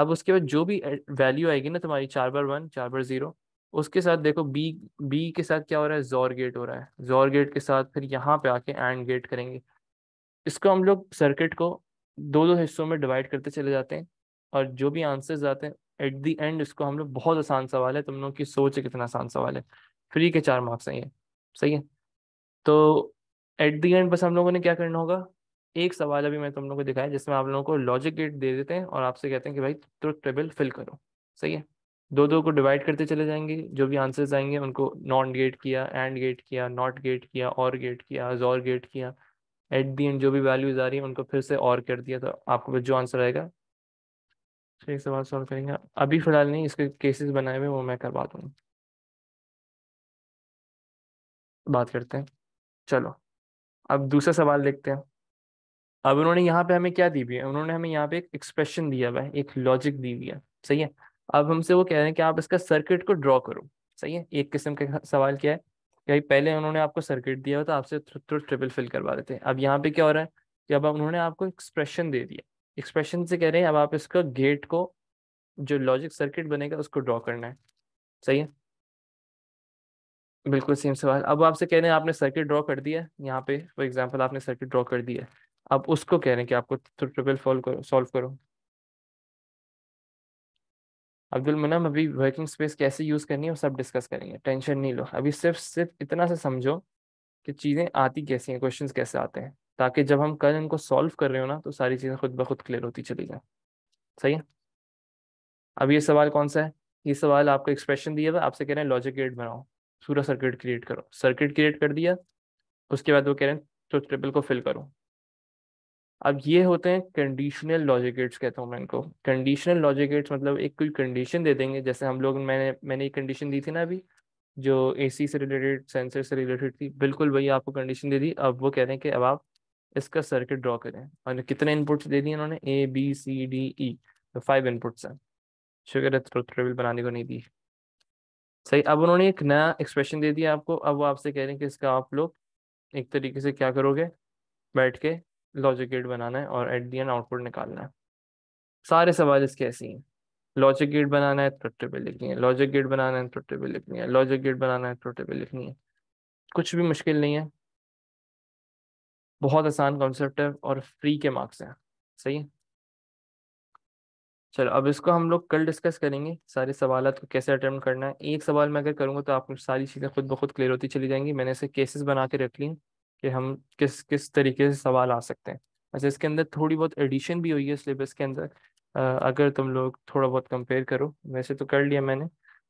अब उसके बाद जो भी वैल्यू आएगी ना तुम्हारी चार बार वन चार बार जीरो उसके साथ देखो बी बी के साथ क्या हो रहा है जोर गेट हो रहा है जोर गेट के साथ फिर यहाँ पे आके एंड गेट करेंगे इसको हम लोग सर्किट को दो दो हिस्सों में डिवाइड करते चले जाते हैं और जो भी आंसर्स आते हैं एट दी एंड इसको हम लोग बहुत आसान सवाल है तुम लोग की सोच है कितना आसान सवाल है फ्री के चार मार्क्स हैं ये सही है तो एट दी एंड बस हम लोगों ने क्या करना होगा एक सवाल अभी मैं तुम लोग को दिखाया जिसमें आप लोगों को लॉजिक गेट दे देते हैं और आपसे कहते हैं कि भाई ट्रुथ टेबल फिल करो सही है दो दो को डिवाइड करते चले जाएंगे जो भी आंसर्स आएंगे उनको नॉन गेट किया एंड गेट किया नॉट गेट किया और गेट किया जोर गेट किया एट दी एंड जो भी वैल्यूज आ रही है उनको फिर से और कर दिया तो आपको जो आंसर आएगा तो एक सवाल सॉल्व करेंगे अभी फिलहाल नहीं इसके केसेस बनाए हुए वो मैं करवा दूंगा बात करते हैं चलो अब दूसरा सवाल देखते हैं अब उन्होंने यहाँ पे हमें क्या दी हुई है उन्होंने हमें यहाँ पे एक एक्सप्रेशन दिया हुआ है एक लॉजिक दी हुई है सही है अब हमसे वो कह रहे हैं कि आप इसका सर्किट को ड्रॉ करो सही है एक किस्म का सवाल क्या है कि पहले उन्होंने आपको सर्किट दिया हुआ था आपसे ट्रिपल फिल करवा रहे थे अब यहाँ पे क्या हो रहा है कि अब उन्होंने आपको एक्सप्रेशन दे दिया एक्सप्रेशन से कह रहे हैं अब आप इसका गेट को जो लॉजिक सर्किट बनेगा उसको ड्रॉ करना है सही है बिल्कुल सेम सवाल अब आपसे कह रहे हैं आपने सर्किट ड्रॉ कर दिया यहाँ पे फॉर एग्जाम्पल आपने सर्किट ड्रॉ कर दिया अब उसको कह रहे हैं कि आपको ट्रिपल फॉल करो सॉल्व करो अब्दुल मनाम अभी वर्किंग स्पेस कैसे यूज़ करनी है वो सब डिस्कस करेंगे टेंशन नहीं लो अभी सिर्फ सिर्फ इतना से समझो कि चीज़ें आती कैसी हैं क्वेश्चन कैसे आते हैं ताकि जब हम कल इनको सॉल्व कर रहे हो ना तो सारी चीज़ें खुद ब खुद क्लियर होती चली जाए सही है अब ये सवाल कौन सा है ये सवाल आपको एक्सप्रेशन दिया था आपसे कह रहे हैं लॉजिक गेट बनाओ पूरा सर्किट क्रिएट करो सर्किट क्रिएट कर दिया उसके बाद वो कह रहे हैं तो ट्रिपल को फिल करो अब ये होते हैं कंडीशनल लॉजिकेट्स कहता हूँ मैं इनको कंडीशनल लॉजिकेट्स मतलब एक कोई कंडीशन दे देंगे जैसे हम लोग मैंने मैंने एक कंडीशन दी थी ना अभी जो एसी से रिलेटेड सेंसर से रिलेटेड थी बिल्कुल वही आपको कंडीशन दे दी अब वो कह रहे हैं कि अब आप इसका सर्किट ड्रॉ करें और कितने इनपुट्स दे दिए इन्होंने A B C D E तो फाइव इनपुट्स हैं शुगर ट्रेबल बनाने को नहीं दी सही अब उन्होंने एक नया एक्सप्रेशन दे दिया आपको अब वो आपसे कह रहे हैं कि इसका आप लोग एक तरीके से क्या करोगे बैठ के लॉजिक गेट बनाना है और एट दी एंड आउटपुट निकालना है सारे सवाल इसके ऐसे ही हैं लॉजिक गेट बनाना है तो टेबल लिखनी है लॉजिक गेट बनाना है तो टेबल लिखनी है लॉजिक गेट बनाना है तो टेबल लिखनी है कुछ भी मुश्किल नहीं है बहुत आसान कॉन्सेप्ट है और फ्री के मार्क्स हैं सही है चलो अब इसको हम लोग कल डिस्कस करेंगे सारे सवाल को कैसे अटैम्प्ट करना है एक सवाल मैं अगर करूँगा तो आपको सारी चीज़ें खुद ब खुद क्लियर होती चली जाएंगी मैंने इसे केसेस बना के रख ली कि हम किस किस तरीके से सवाल आ सकते हैं अच्छा इसके अंदर थोड़ी बहुत एडिशन भी हुई है सिलेबस के अंदर अगर तुम लोग थोड़ा बहुत कंपेयर करो वैसे तो कर लिया मैंने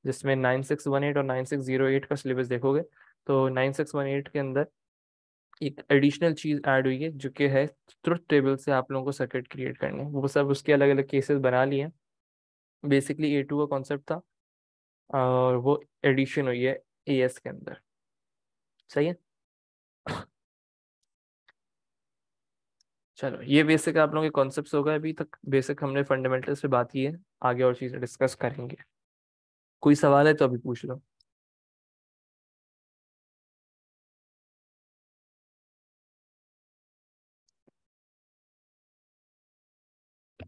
जिसमें नाइन सिक्स वन एट और नाइन सिक्स जीरो एट का सिलेबस देखोगे तो नाइन सिक्स वन एट के अंदर एक एडिशनल चीज़ ऐड हुई है जो कि है ट्रुथ टेबल से आप लोगों को सर्किट क्रिएट करने वो सब उसके अलग अलग केसेस बना लिए हैं बेसिकली ए टू का कॉन्सेप्ट था और वो एडिशन हुई है ए एस के अंदर सही है चलो ये बेसिक आप लोगों के कॉन्सेप्ट हो गए अभी तक बेसिक हमने फंडामेंटल्स पे बात की है आगे और चीज़ें डिस्कस करेंगे कोई सवाल है तो अभी पूछ लो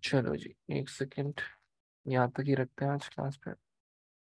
चलो जी एक सेकेंड यहाँ तक ही रखते हैं आज क्लास पे